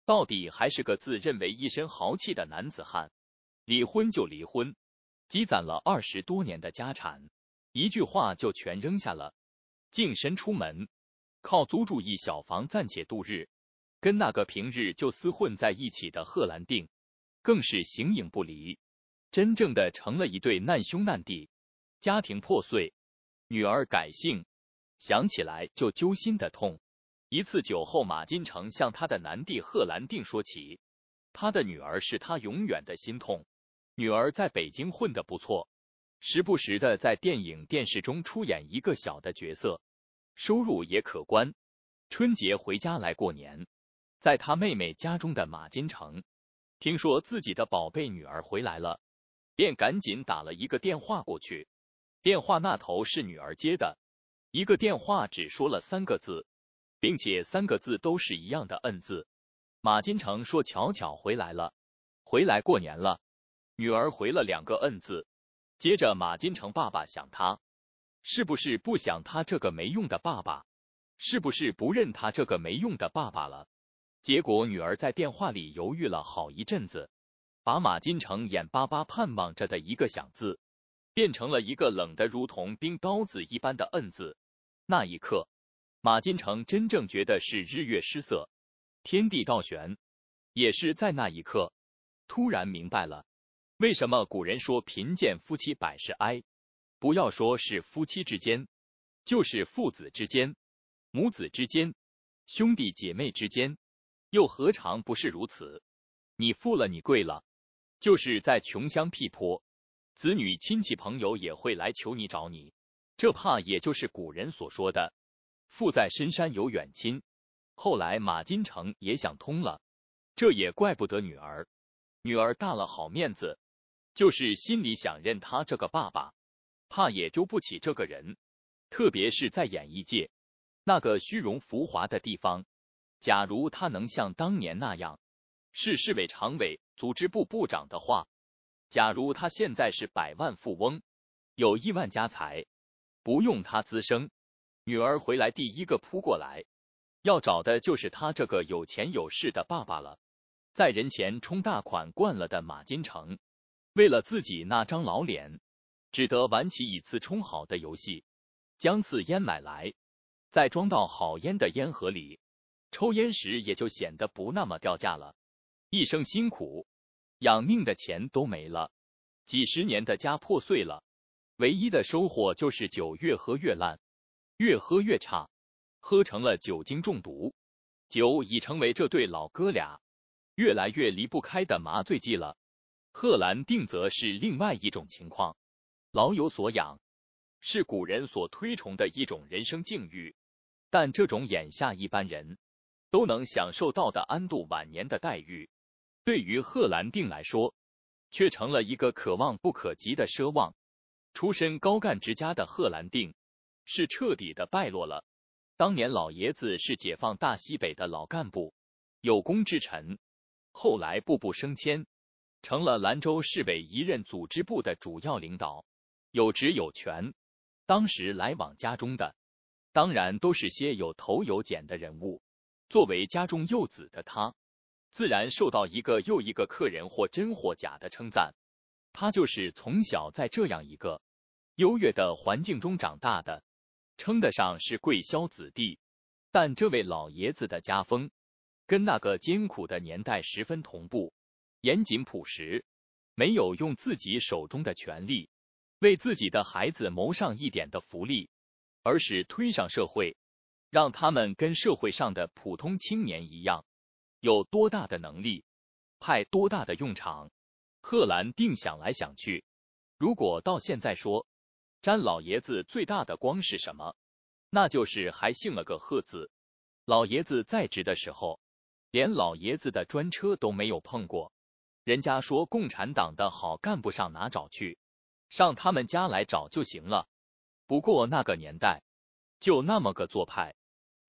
到底还是个自认为一身豪气的男子汉。离婚就离婚，积攒了二十多年的家产，一句话就全扔下了，净身出门。靠租住一小房暂且度日，跟那个平日就厮混在一起的贺兰定，更是形影不离，真正的成了一对难兄难弟。家庭破碎，女儿改姓，想起来就揪心的痛。一次酒后，马金城向他的男弟贺兰定说起，他的女儿是他永远的心痛。女儿在北京混得不错，时不时的在电影、电视中出演一个小的角色。收入也可观。春节回家来过年，在他妹妹家中的马金城，听说自己的宝贝女儿回来了，便赶紧打了一个电话过去。电话那头是女儿接的，一个电话只说了三个字，并且三个字都是一样的“嗯”字。马金城说：“巧巧回来了，回来过年了。”女儿回了两个“嗯”字，接着马金城爸爸想他。是不是不想他这个没用的爸爸？是不是不认他这个没用的爸爸了？结果女儿在电话里犹豫了好一阵子，把马金城眼巴巴盼望着的一个“想”字，变成了一个冷的如同冰刀子一般的“摁”字。那一刻，马金城真正觉得是日月失色，天地倒悬。也是在那一刻，突然明白了为什么古人说贫贱夫妻百事哀。不要说是夫妻之间，就是父子之间、母子之间、兄弟姐妹之间，又何尝不是如此？你富了，你贵了，就是在穷乡僻坡，子女、亲戚、朋友也会来求你、找你。这怕也就是古人所说的“富在深山有远亲”。后来马金城也想通了，这也怪不得女儿。女儿大了好面子，就是心里想认他这个爸爸。怕也丢不起这个人，特别是在演艺界那个虚荣浮华的地方。假如他能像当年那样是市委常委、组织部部长的话，假如他现在是百万富翁，有亿万家财，不用他滋生，女儿回来第一个扑过来，要找的就是他这个有钱有势的爸爸了。在人前充大款惯了的马金成，为了自己那张老脸。只得玩起以次充好的游戏，将次烟买来，再装到好烟的烟盒里，抽烟时也就显得不那么掉价了。一生辛苦，养命的钱都没了，几十年的家破碎了，唯一的收获就是酒越喝越烂，越喝越差，喝成了酒精中毒。酒已成为这对老哥俩越来越离不开的麻醉剂了。贺兰定则是另外一种情况。老有所养是古人所推崇的一种人生境遇，但这种眼下一般人都能享受到的安度晚年的待遇，对于贺兰定来说，却成了一个可望不可及的奢望。出身高干之家的贺兰定是彻底的败落了。当年老爷子是解放大西北的老干部，有功之臣，后来步步升迁，成了兰州市委一任组织部的主要领导。有职有权，当时来往家中的，当然都是些有头有脸的人物。作为家中幼子的他，自然受到一个又一个客人或真或假的称赞。他就是从小在这样一个优越的环境中长大的，称得上是贵肖子弟。但这位老爷子的家风，跟那个艰苦的年代十分同步，严谨朴实，没有用自己手中的权力。为自己的孩子谋上一点的福利，而是推上社会，让他们跟社会上的普通青年一样，有多大的能力派多大的用场。贺兰定想来想去，如果到现在说，詹老爷子最大的光是什么？那就是还姓了个贺字。老爷子在职的时候，连老爷子的专车都没有碰过。人家说共产党的好干部上哪找去？上他们家来找就行了。不过那个年代，就那么个做派，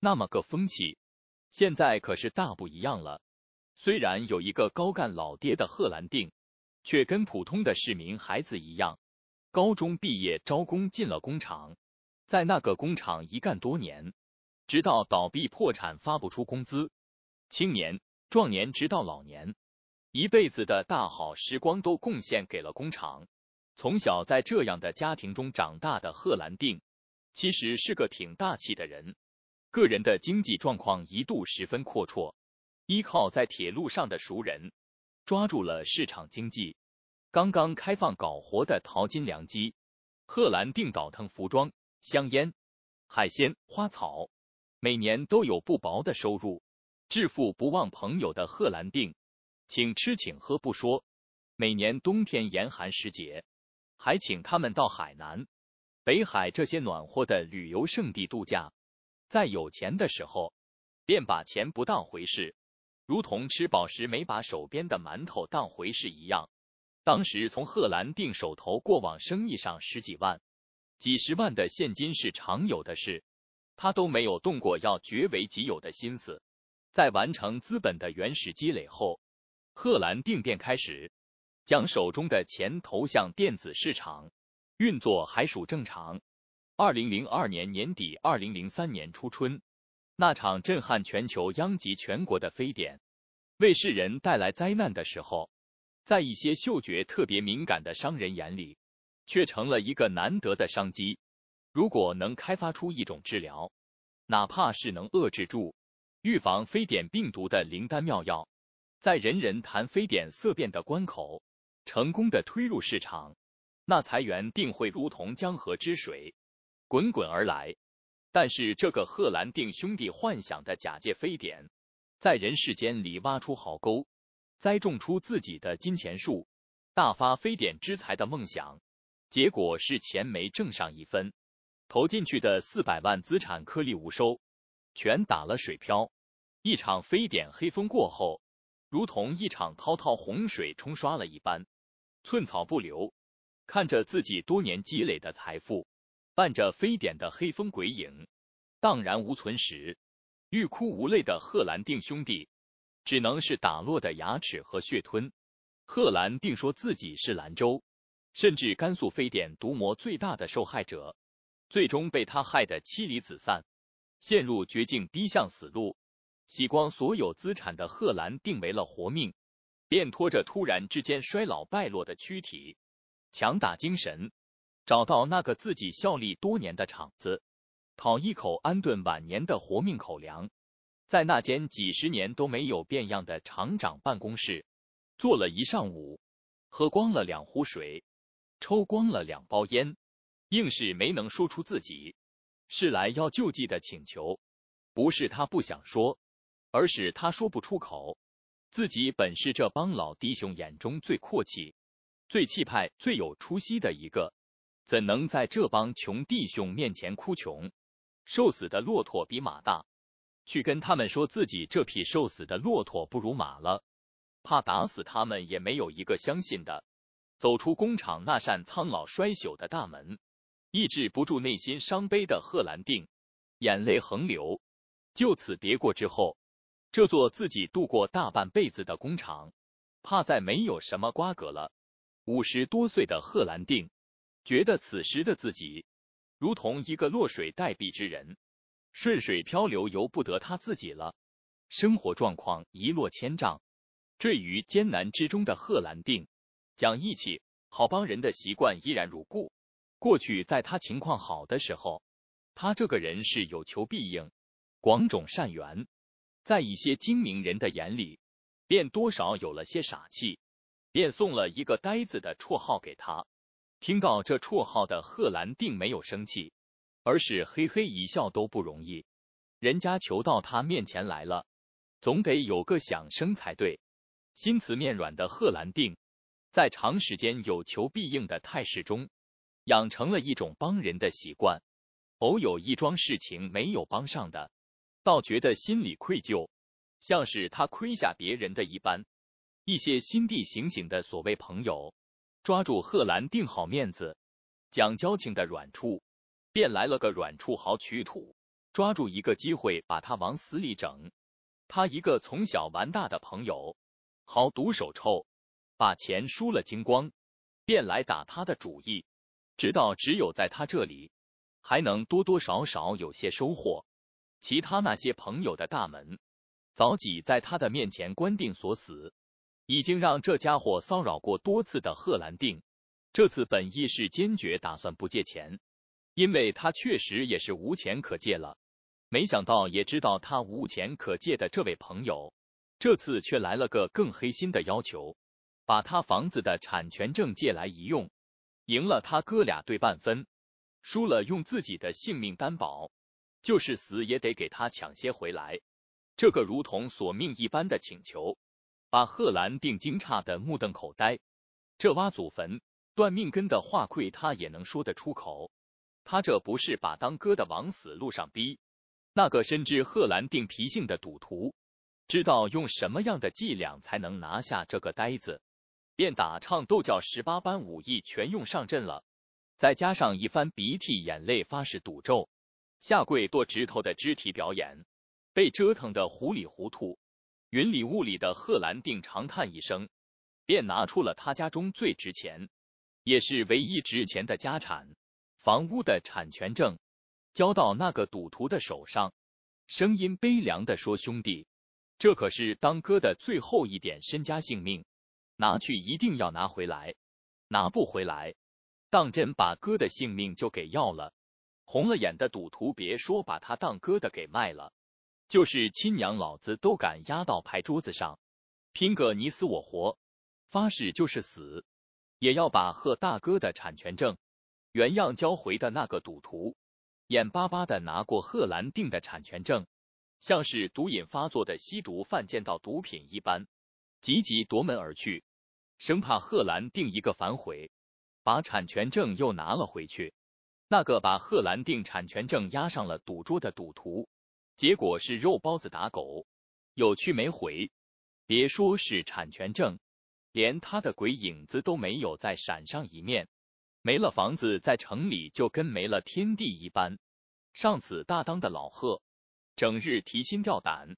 那么个风气，现在可是大不一样了。虽然有一个高干老爹的贺兰定，却跟普通的市民孩子一样，高中毕业招工进了工厂，在那个工厂一干多年，直到倒闭破产发不出工资，青年壮年直到老年，一辈子的大好时光都贡献给了工厂。从小在这样的家庭中长大的贺兰定，其实是个挺大气的人。个人的经济状况一度十分阔绰，依靠在铁路上的熟人，抓住了市场经济刚刚开放搞活的淘金良机。贺兰定倒腾服装、香烟、海鲜、花草，每年都有不薄的收入。致富不忘朋友的贺兰定，请吃请喝不说，每年冬天严寒时节。还请他们到海南、北海这些暖和的旅游胜地度假。在有钱的时候，便把钱不当回事，如同吃饱时没把手边的馒头当回事一样。当时从贺兰定手头过往生意上十几万、几十万的现金是常有的事，他都没有动过要绝为己有的心思。在完成资本的原始积累后，贺兰定便开始。将手中的钱投向电子市场运作还属正常。二零零二年年底，二零零三年初春，那场震撼全球、殃及全国的非典，为世人带来灾难的时候，在一些嗅觉特别敏感的商人眼里，却成了一个难得的商机。如果能开发出一种治疗，哪怕是能遏制住、预防非典病毒的灵丹妙药，在人人谈非典色变的关口，成功的推入市场，那财源定会如同江河之水，滚滚而来。但是，这个贺兰定兄弟幻想的假借非典，在人世间里挖出壕沟，栽种出自己的金钱树，大发非典之财的梦想，结果是钱没挣上一分，投进去的四百万资产颗粒无收，全打了水漂。一场非典黑风过后，如同一场滔滔洪水冲刷了一般。寸草不留，看着自己多年积累的财富，伴着非典的黑风鬼影，荡然无存时，欲哭无泪的贺兰定兄弟，只能是打落的牙齿和血吞。贺兰定说自己是兰州，甚至甘肃非典毒魔最大的受害者，最终被他害得妻离子散，陷入绝境，逼向死路，洗光所有资产的贺兰定，为了活命。便拖着突然之间衰老败落的躯体，强打精神，找到那个自己效力多年的厂子，讨一口安顿晚年的活命口粮。在那间几十年都没有变样的厂长办公室，坐了一上午，喝光了两壶水，抽光了两包烟，硬是没能说出自己是来要救济的请求。不是他不想说，而是他说不出口。自己本是这帮老弟兄眼中最阔气、最气派、最有出息的一个，怎能在这帮穷弟兄面前哭穷？瘦死的骆驼比马大，去跟他们说自己这匹瘦死的骆驼不如马了，怕打死他们也没有一个相信的。走出工厂那扇苍老衰朽的大门，抑制不住内心伤悲的贺兰定，眼泪横流，就此别过之后。这座自己度过大半辈子的工厂，怕再没有什么瓜葛了。五十多岁的贺兰定觉得此时的自己，如同一个落水待毙之人，顺水漂流，由不得他自己了。生活状况一落千丈，坠于艰难之中的贺兰定，讲义气、好帮人的习惯依然如故。过去在他情况好的时候，他这个人是有求必应，广种善缘。在一些精明人的眼里，便多少有了些傻气，便送了一个呆子的绰号给他。听到这绰号的贺兰定没有生气，而是嘿嘿一笑。都不容易，人家求到他面前来了，总得有个响声才对。心慈面软的贺兰定，在长时间有求必应的态势中，养成了一种帮人的习惯。偶有一桩事情没有帮上的。倒觉得心里愧疚，像是他亏下别人的一般。一些心地行醒的所谓朋友，抓住贺兰定好面子、讲交情的软处，便来了个软处好取土，抓住一个机会把他往死里整。他一个从小玩大的朋友，好赌手臭，把钱输了精光，便来打他的主意，直到只有在他这里还能多多少少有些收获。其他那些朋友的大门，早己在他的面前关定锁死，已经让这家伙骚扰过多次的贺兰定，这次本意是坚决打算不借钱，因为他确实也是无钱可借了。没想到，也知道他无钱可借的这位朋友，这次却来了个更黑心的要求，把他房子的产权证借来一用，赢了他哥俩对半分，输了用自己的性命担保。就是死也得给他抢些回来。这个如同索命一般的请求，把贺兰定惊诧的目瞪口呆。这挖祖坟、断命根的话，亏他也能说得出口。他这不是把当哥的往死路上逼？那个深知贺兰定脾性的赌徒，知道用什么样的伎俩才能拿下这个呆子，便打唱斗叫十八般武艺全用上阵了，再加上一番鼻涕眼泪发誓赌咒。下跪剁指头的肢体表演，被折腾的糊里糊涂、云里雾里的贺兰定长叹一声，便拿出了他家中最值钱，也是唯一值钱的家产——房屋的产权证，交到那个赌徒的手上，声音悲凉的说：“兄弟，这可是当哥的最后一点身家性命，拿去一定要拿回来，拿不回来，当真把哥的性命就给要了。”红了眼的赌徒，别说把他当哥的给卖了，就是亲娘老子都敢压到牌桌子上，拼个你死我活，发誓就是死，也要把贺大哥的产权证原样交回的那个赌徒，眼巴巴的拿过贺兰定的产权证，像是毒瘾发作的吸毒犯见到毒品一般，急急夺门而去，生怕贺兰定一个反悔，把产权证又拿了回去。那个把贺兰定产权证押上了赌桌的赌徒，结果是肉包子打狗，有去没回。别说是产权证，连他的鬼影子都没有再闪上一面。没了房子，在城里就跟没了天地一般。上次大当的老贺，整日提心吊胆，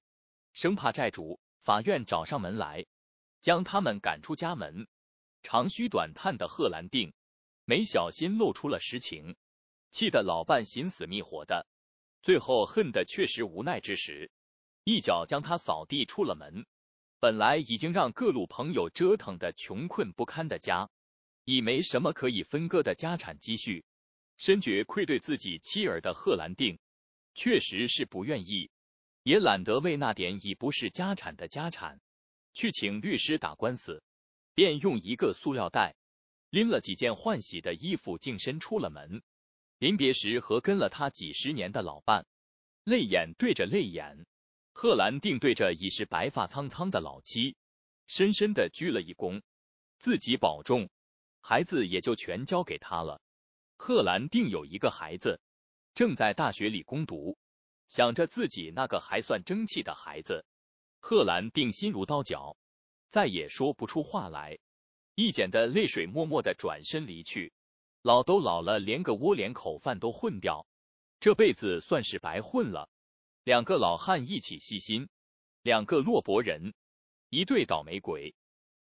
生怕债主、法院找上门来，将他们赶出家门。长吁短叹的贺兰定，没小心露出了实情。气得老伴寻死觅活的，最后恨得确实无奈之时，一脚将他扫地出了门。本来已经让各路朋友折腾的穷困不堪的家，已没什么可以分割的家产积蓄，深觉愧对自己妻儿的贺兰定，确实是不愿意，也懒得为那点已不是家产的家产，去请律师打官司，便用一个塑料袋，拎了几件换洗的衣服，净身出了门。临别时，和跟了他几十年的老伴，泪眼对着泪眼，贺兰定对着已是白发苍苍的老妻，深深的鞠了一躬，自己保重，孩子也就全交给他了。贺兰定有一个孩子，正在大学里攻读，想着自己那个还算争气的孩子，贺兰定心如刀绞，再也说不出话来，一剪的泪水，默默的转身离去。老都老了，连个窝，连口饭都混掉，这辈子算是白混了。两个老汉一起细心，两个落魄人，一对倒霉鬼，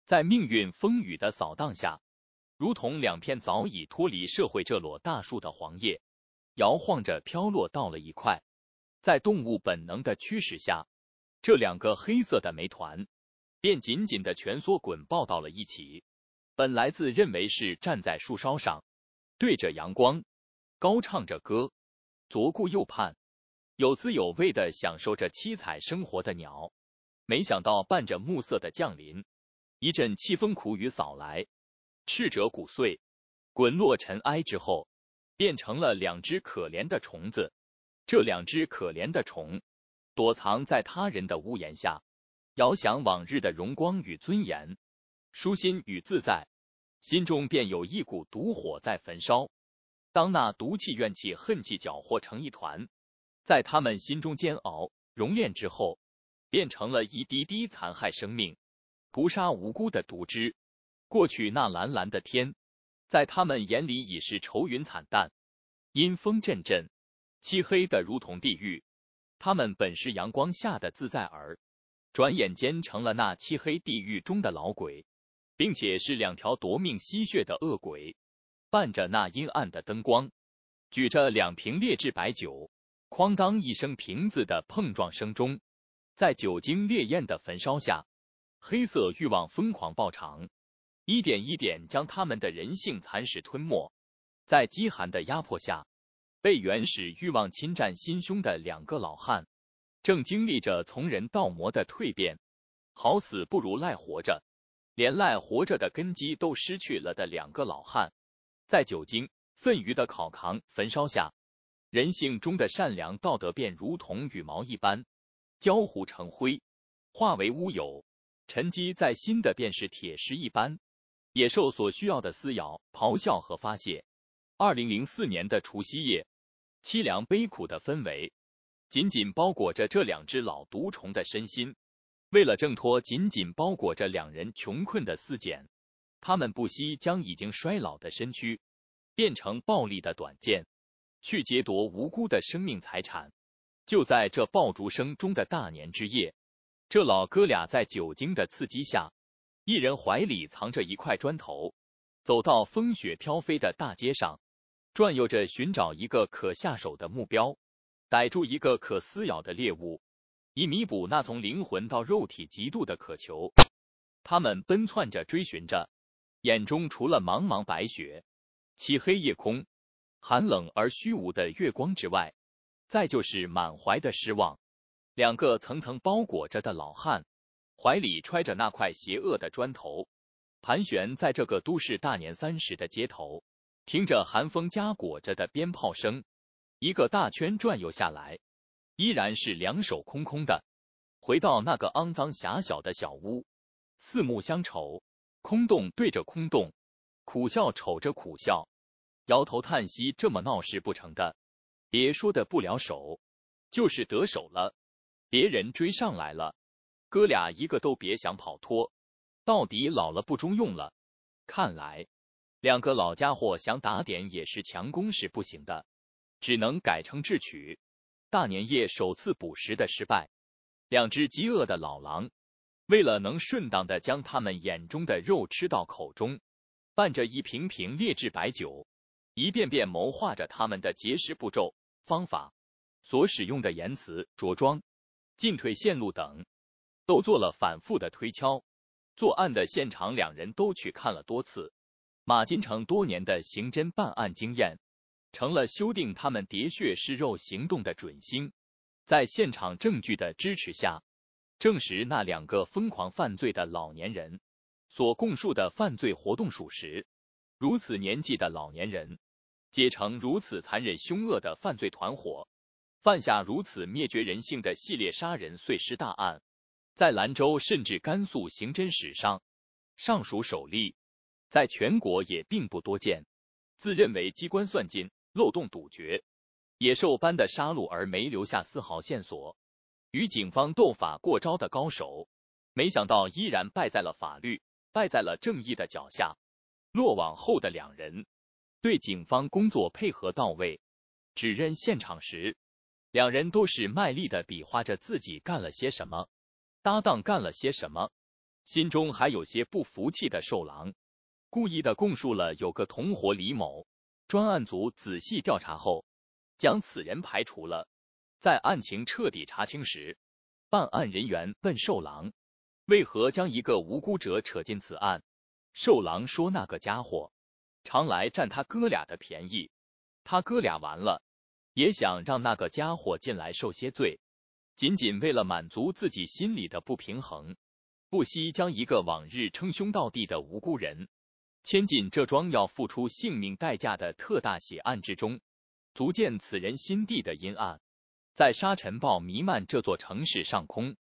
在命运风雨的扫荡下，如同两片早已脱离社会这摞大树的黄叶，摇晃着飘落到了一块。在动物本能的驱使下，这两个黑色的煤团便紧紧的蜷缩滚抱到了一起。本来自认为是站在树梢上。对着阳光，高唱着歌，左顾右盼，有滋有味的享受着七彩生活的鸟，没想到伴着暮色的降临，一阵凄风苦雨扫来，赤者骨碎，滚落尘埃之后，变成了两只可怜的虫子。这两只可怜的虫，躲藏在他人的屋檐下，遥想往日的荣光与尊严，舒心与自在。心中便有一股毒火在焚烧，当那毒气、怨气、恨气搅和成一团，在他们心中煎熬、熔炼之后，变成了一滴滴残害生命、屠杀无辜的毒汁。过去那蓝蓝的天，在他们眼里已是愁云惨淡、阴风阵阵、漆黑的如同地狱。他们本是阳光下的自在儿，转眼间成了那漆黑地狱中的老鬼。并且是两条夺命吸血的恶鬼，伴着那阴暗的灯光，举着两瓶劣质白酒，哐当一声瓶子的碰撞声中，在酒精烈焰的焚烧下，黑色欲望疯狂爆长，一点一点将他们的人性残食吞没。在饥寒的压迫下，被原始欲望侵占心胸的两个老汉，正经历着从人到魔的蜕变。好死不如赖活着。连赖活着的根基都失去了的两个老汉，在酒精、粪鱼的烤扛焚烧下，人性中的善良、道德便如同羽毛一般，焦糊成灰，化为乌有；沉积在心的便是铁石一般，野兽所需要的撕咬、咆哮和发泄。二零零四年的除夕夜，凄凉悲苦的氛围，紧紧包裹着这两只老毒虫的身心。为了挣脱紧紧包裹着两人穷困的丝茧，他们不惜将已经衰老的身躯变成暴力的短剑，去劫夺无辜的生命财产。就在这爆竹声中的大年之夜，这老哥俩在酒精的刺激下，一人怀里藏着一块砖头，走到风雪飘飞的大街上，转悠着寻找一个可下手的目标，逮住一个可撕咬的猎物。以弥补那从灵魂到肉体极度的渴求，他们奔窜着，追寻着，眼中除了茫茫白雪、漆黑夜空、寒冷而虚无的月光之外，再就是满怀的失望。两个层层包裹着的老汉，怀里揣着那块邪恶的砖头，盘旋在这个都市大年三十的街头，听着寒风夹裹着的鞭炮声，一个大圈转悠下来。依然是两手空空的，回到那个肮脏狭小的小屋，四目相瞅，空洞对着空洞，苦笑瞅着苦笑，摇头叹息：这么闹是不成的，别说的不了手，就是得手了，别人追上来了，哥俩一个都别想跑脱。到底老了不中用了，看来两个老家伙想打点也是强攻是不行的，只能改成智取。大年夜首次捕食的失败，两只饥饿的老狼，为了能顺当的将他们眼中的肉吃到口中，伴着一瓶瓶劣质白酒，一遍遍谋划着他们的节食步骤、方法、所使用的言辞、着装、进退线路等，都做了反复的推敲。作案的现场，两人都去看了多次。马金城多年的刑侦办案经验。成了修订他们喋血噬肉行动的准星，在现场证据的支持下，证实那两个疯狂犯罪的老年人所供述的犯罪活动属实。如此年纪的老年人，结成如此残忍凶恶的犯罪团伙，犯下如此灭绝人性的系列杀人碎尸大案，在兰州甚至甘肃刑侦史上尚属首例，在全国也并不多见。自认为机关算尽。漏洞堵绝，野兽般的杀戮而没留下丝毫线索，与警方斗法过招的高手，没想到依然败在了法律、败在了正义的脚下。落网后的两人对警方工作配合到位，指认现场时，两人都是卖力的比划着自己干了些什么，搭档干了些什么，心中还有些不服气的瘦狼，故意的供述了有个同伙李某。专案组仔细调查后，将此人排除了。在案情彻底查清时，办案人员问寿郎：“为何将一个无辜者扯进此案？”寿郎说：“那个家伙常来占他哥俩的便宜，他哥俩完了，也想让那个家伙进来受些罪，仅仅为了满足自己心里的不平衡，不惜将一个往日称兄道弟的无辜人。”牵进这桩要付出性命代价的特大血案之中，足见此人心地的阴暗。在沙尘暴弥漫这座城市上空，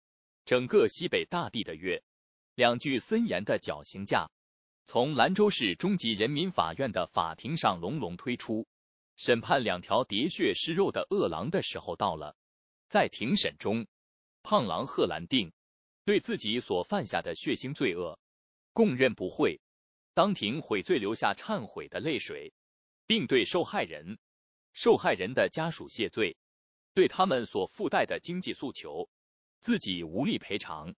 整个西北大地的月，两具森严的绞刑架从兰州市中级人民法院的法庭上隆隆推出。审判两条喋血吃肉的恶狼的时候到了。在庭审中，胖狼贺兰定对自己所犯下的血腥罪恶供认不讳。当庭悔罪，流下忏悔的泪水，并对受害人、受害人的家属谢罪，对他们所附带的经济诉求，自己无力赔偿，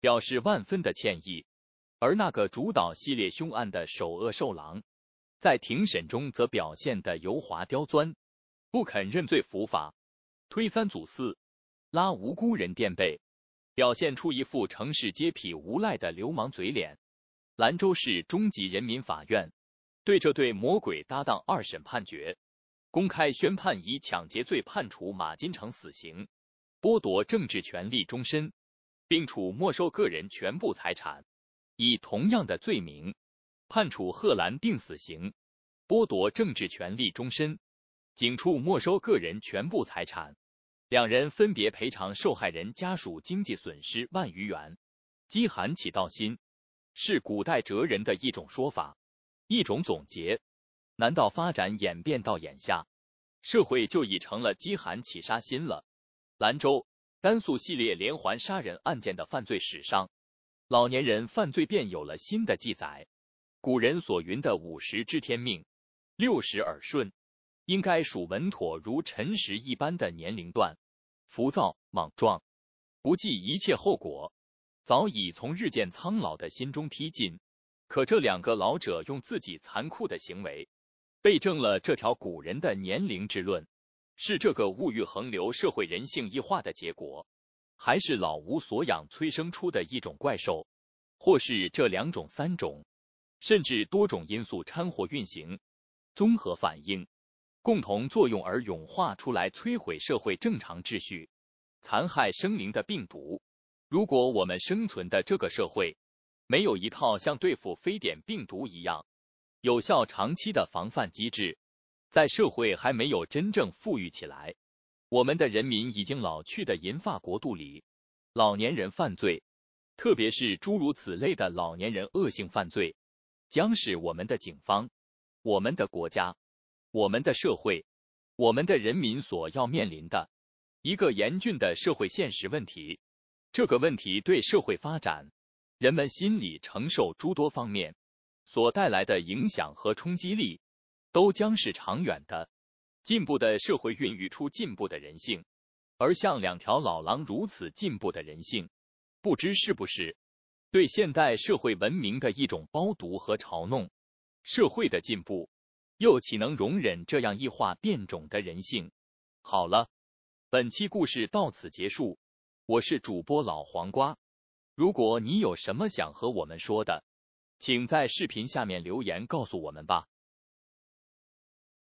表示万分的歉意。而那个主导系列凶案的首恶受狼，在庭审中则表现得油滑刁钻，不肯认罪伏法，推三阻四，拉无辜人垫背，表现出一副城市街痞无赖的流氓嘴脸。兰州市中级人民法院对这对“魔鬼搭档”二审判决公开宣判，以抢劫罪判处马金成死刑，剥夺政治权利终身，并处没收个人全部财产；以同样的罪名判处贺兰定死刑，剥夺政治权利终身，警处没收个人全部财产。两人分别赔偿受害人家属经济损失万余元。饥寒起盗心。是古代哲人的一种说法，一种总结。难道发展演变到眼下，社会就已成了饥寒起杀心了？兰州甘肃系列连环杀人案件的犯罪史上，老年人犯罪便有了新的记载。古人所云的“五十知天命，六十耳顺”，应该属稳妥如辰石一般的年龄段。浮躁、莽撞，不计一切后果。早已从日渐苍老的心中踢进。可这两个老者用自己残酷的行为，背证了这条古人的年龄之论，是这个物欲横流社会人性异化的结果，还是老无所养催生出的一种怪兽，或是这两种三种，甚至多种因素掺和运行，综合反应，共同作用而演化出来摧毁社会正常秩序、残害生灵的病毒。如果我们生存的这个社会没有一套像对付非典病毒一样有效、长期的防范机制，在社会还没有真正富裕起来、我们的人民已经老去的银发国度里，老年人犯罪，特别是诸如此类的老年人恶性犯罪，将是我们的警方、我们的国家、我们的社会、我们的人民所要面临的一个严峻的社会现实问题。这个问题对社会发展、人们心理承受诸多方面所带来的影响和冲击力，都将是长远的。进步的社会孕育出进步的人性，而像两条老狼如此进步的人性，不知是不是对现代社会文明的一种包读和嘲弄。社会的进步又岂能容忍这样异化变种的人性？好了，本期故事到此结束。我是主播老黄瓜，如果你有什么想和我们说的，请在视频下面留言告诉我们吧。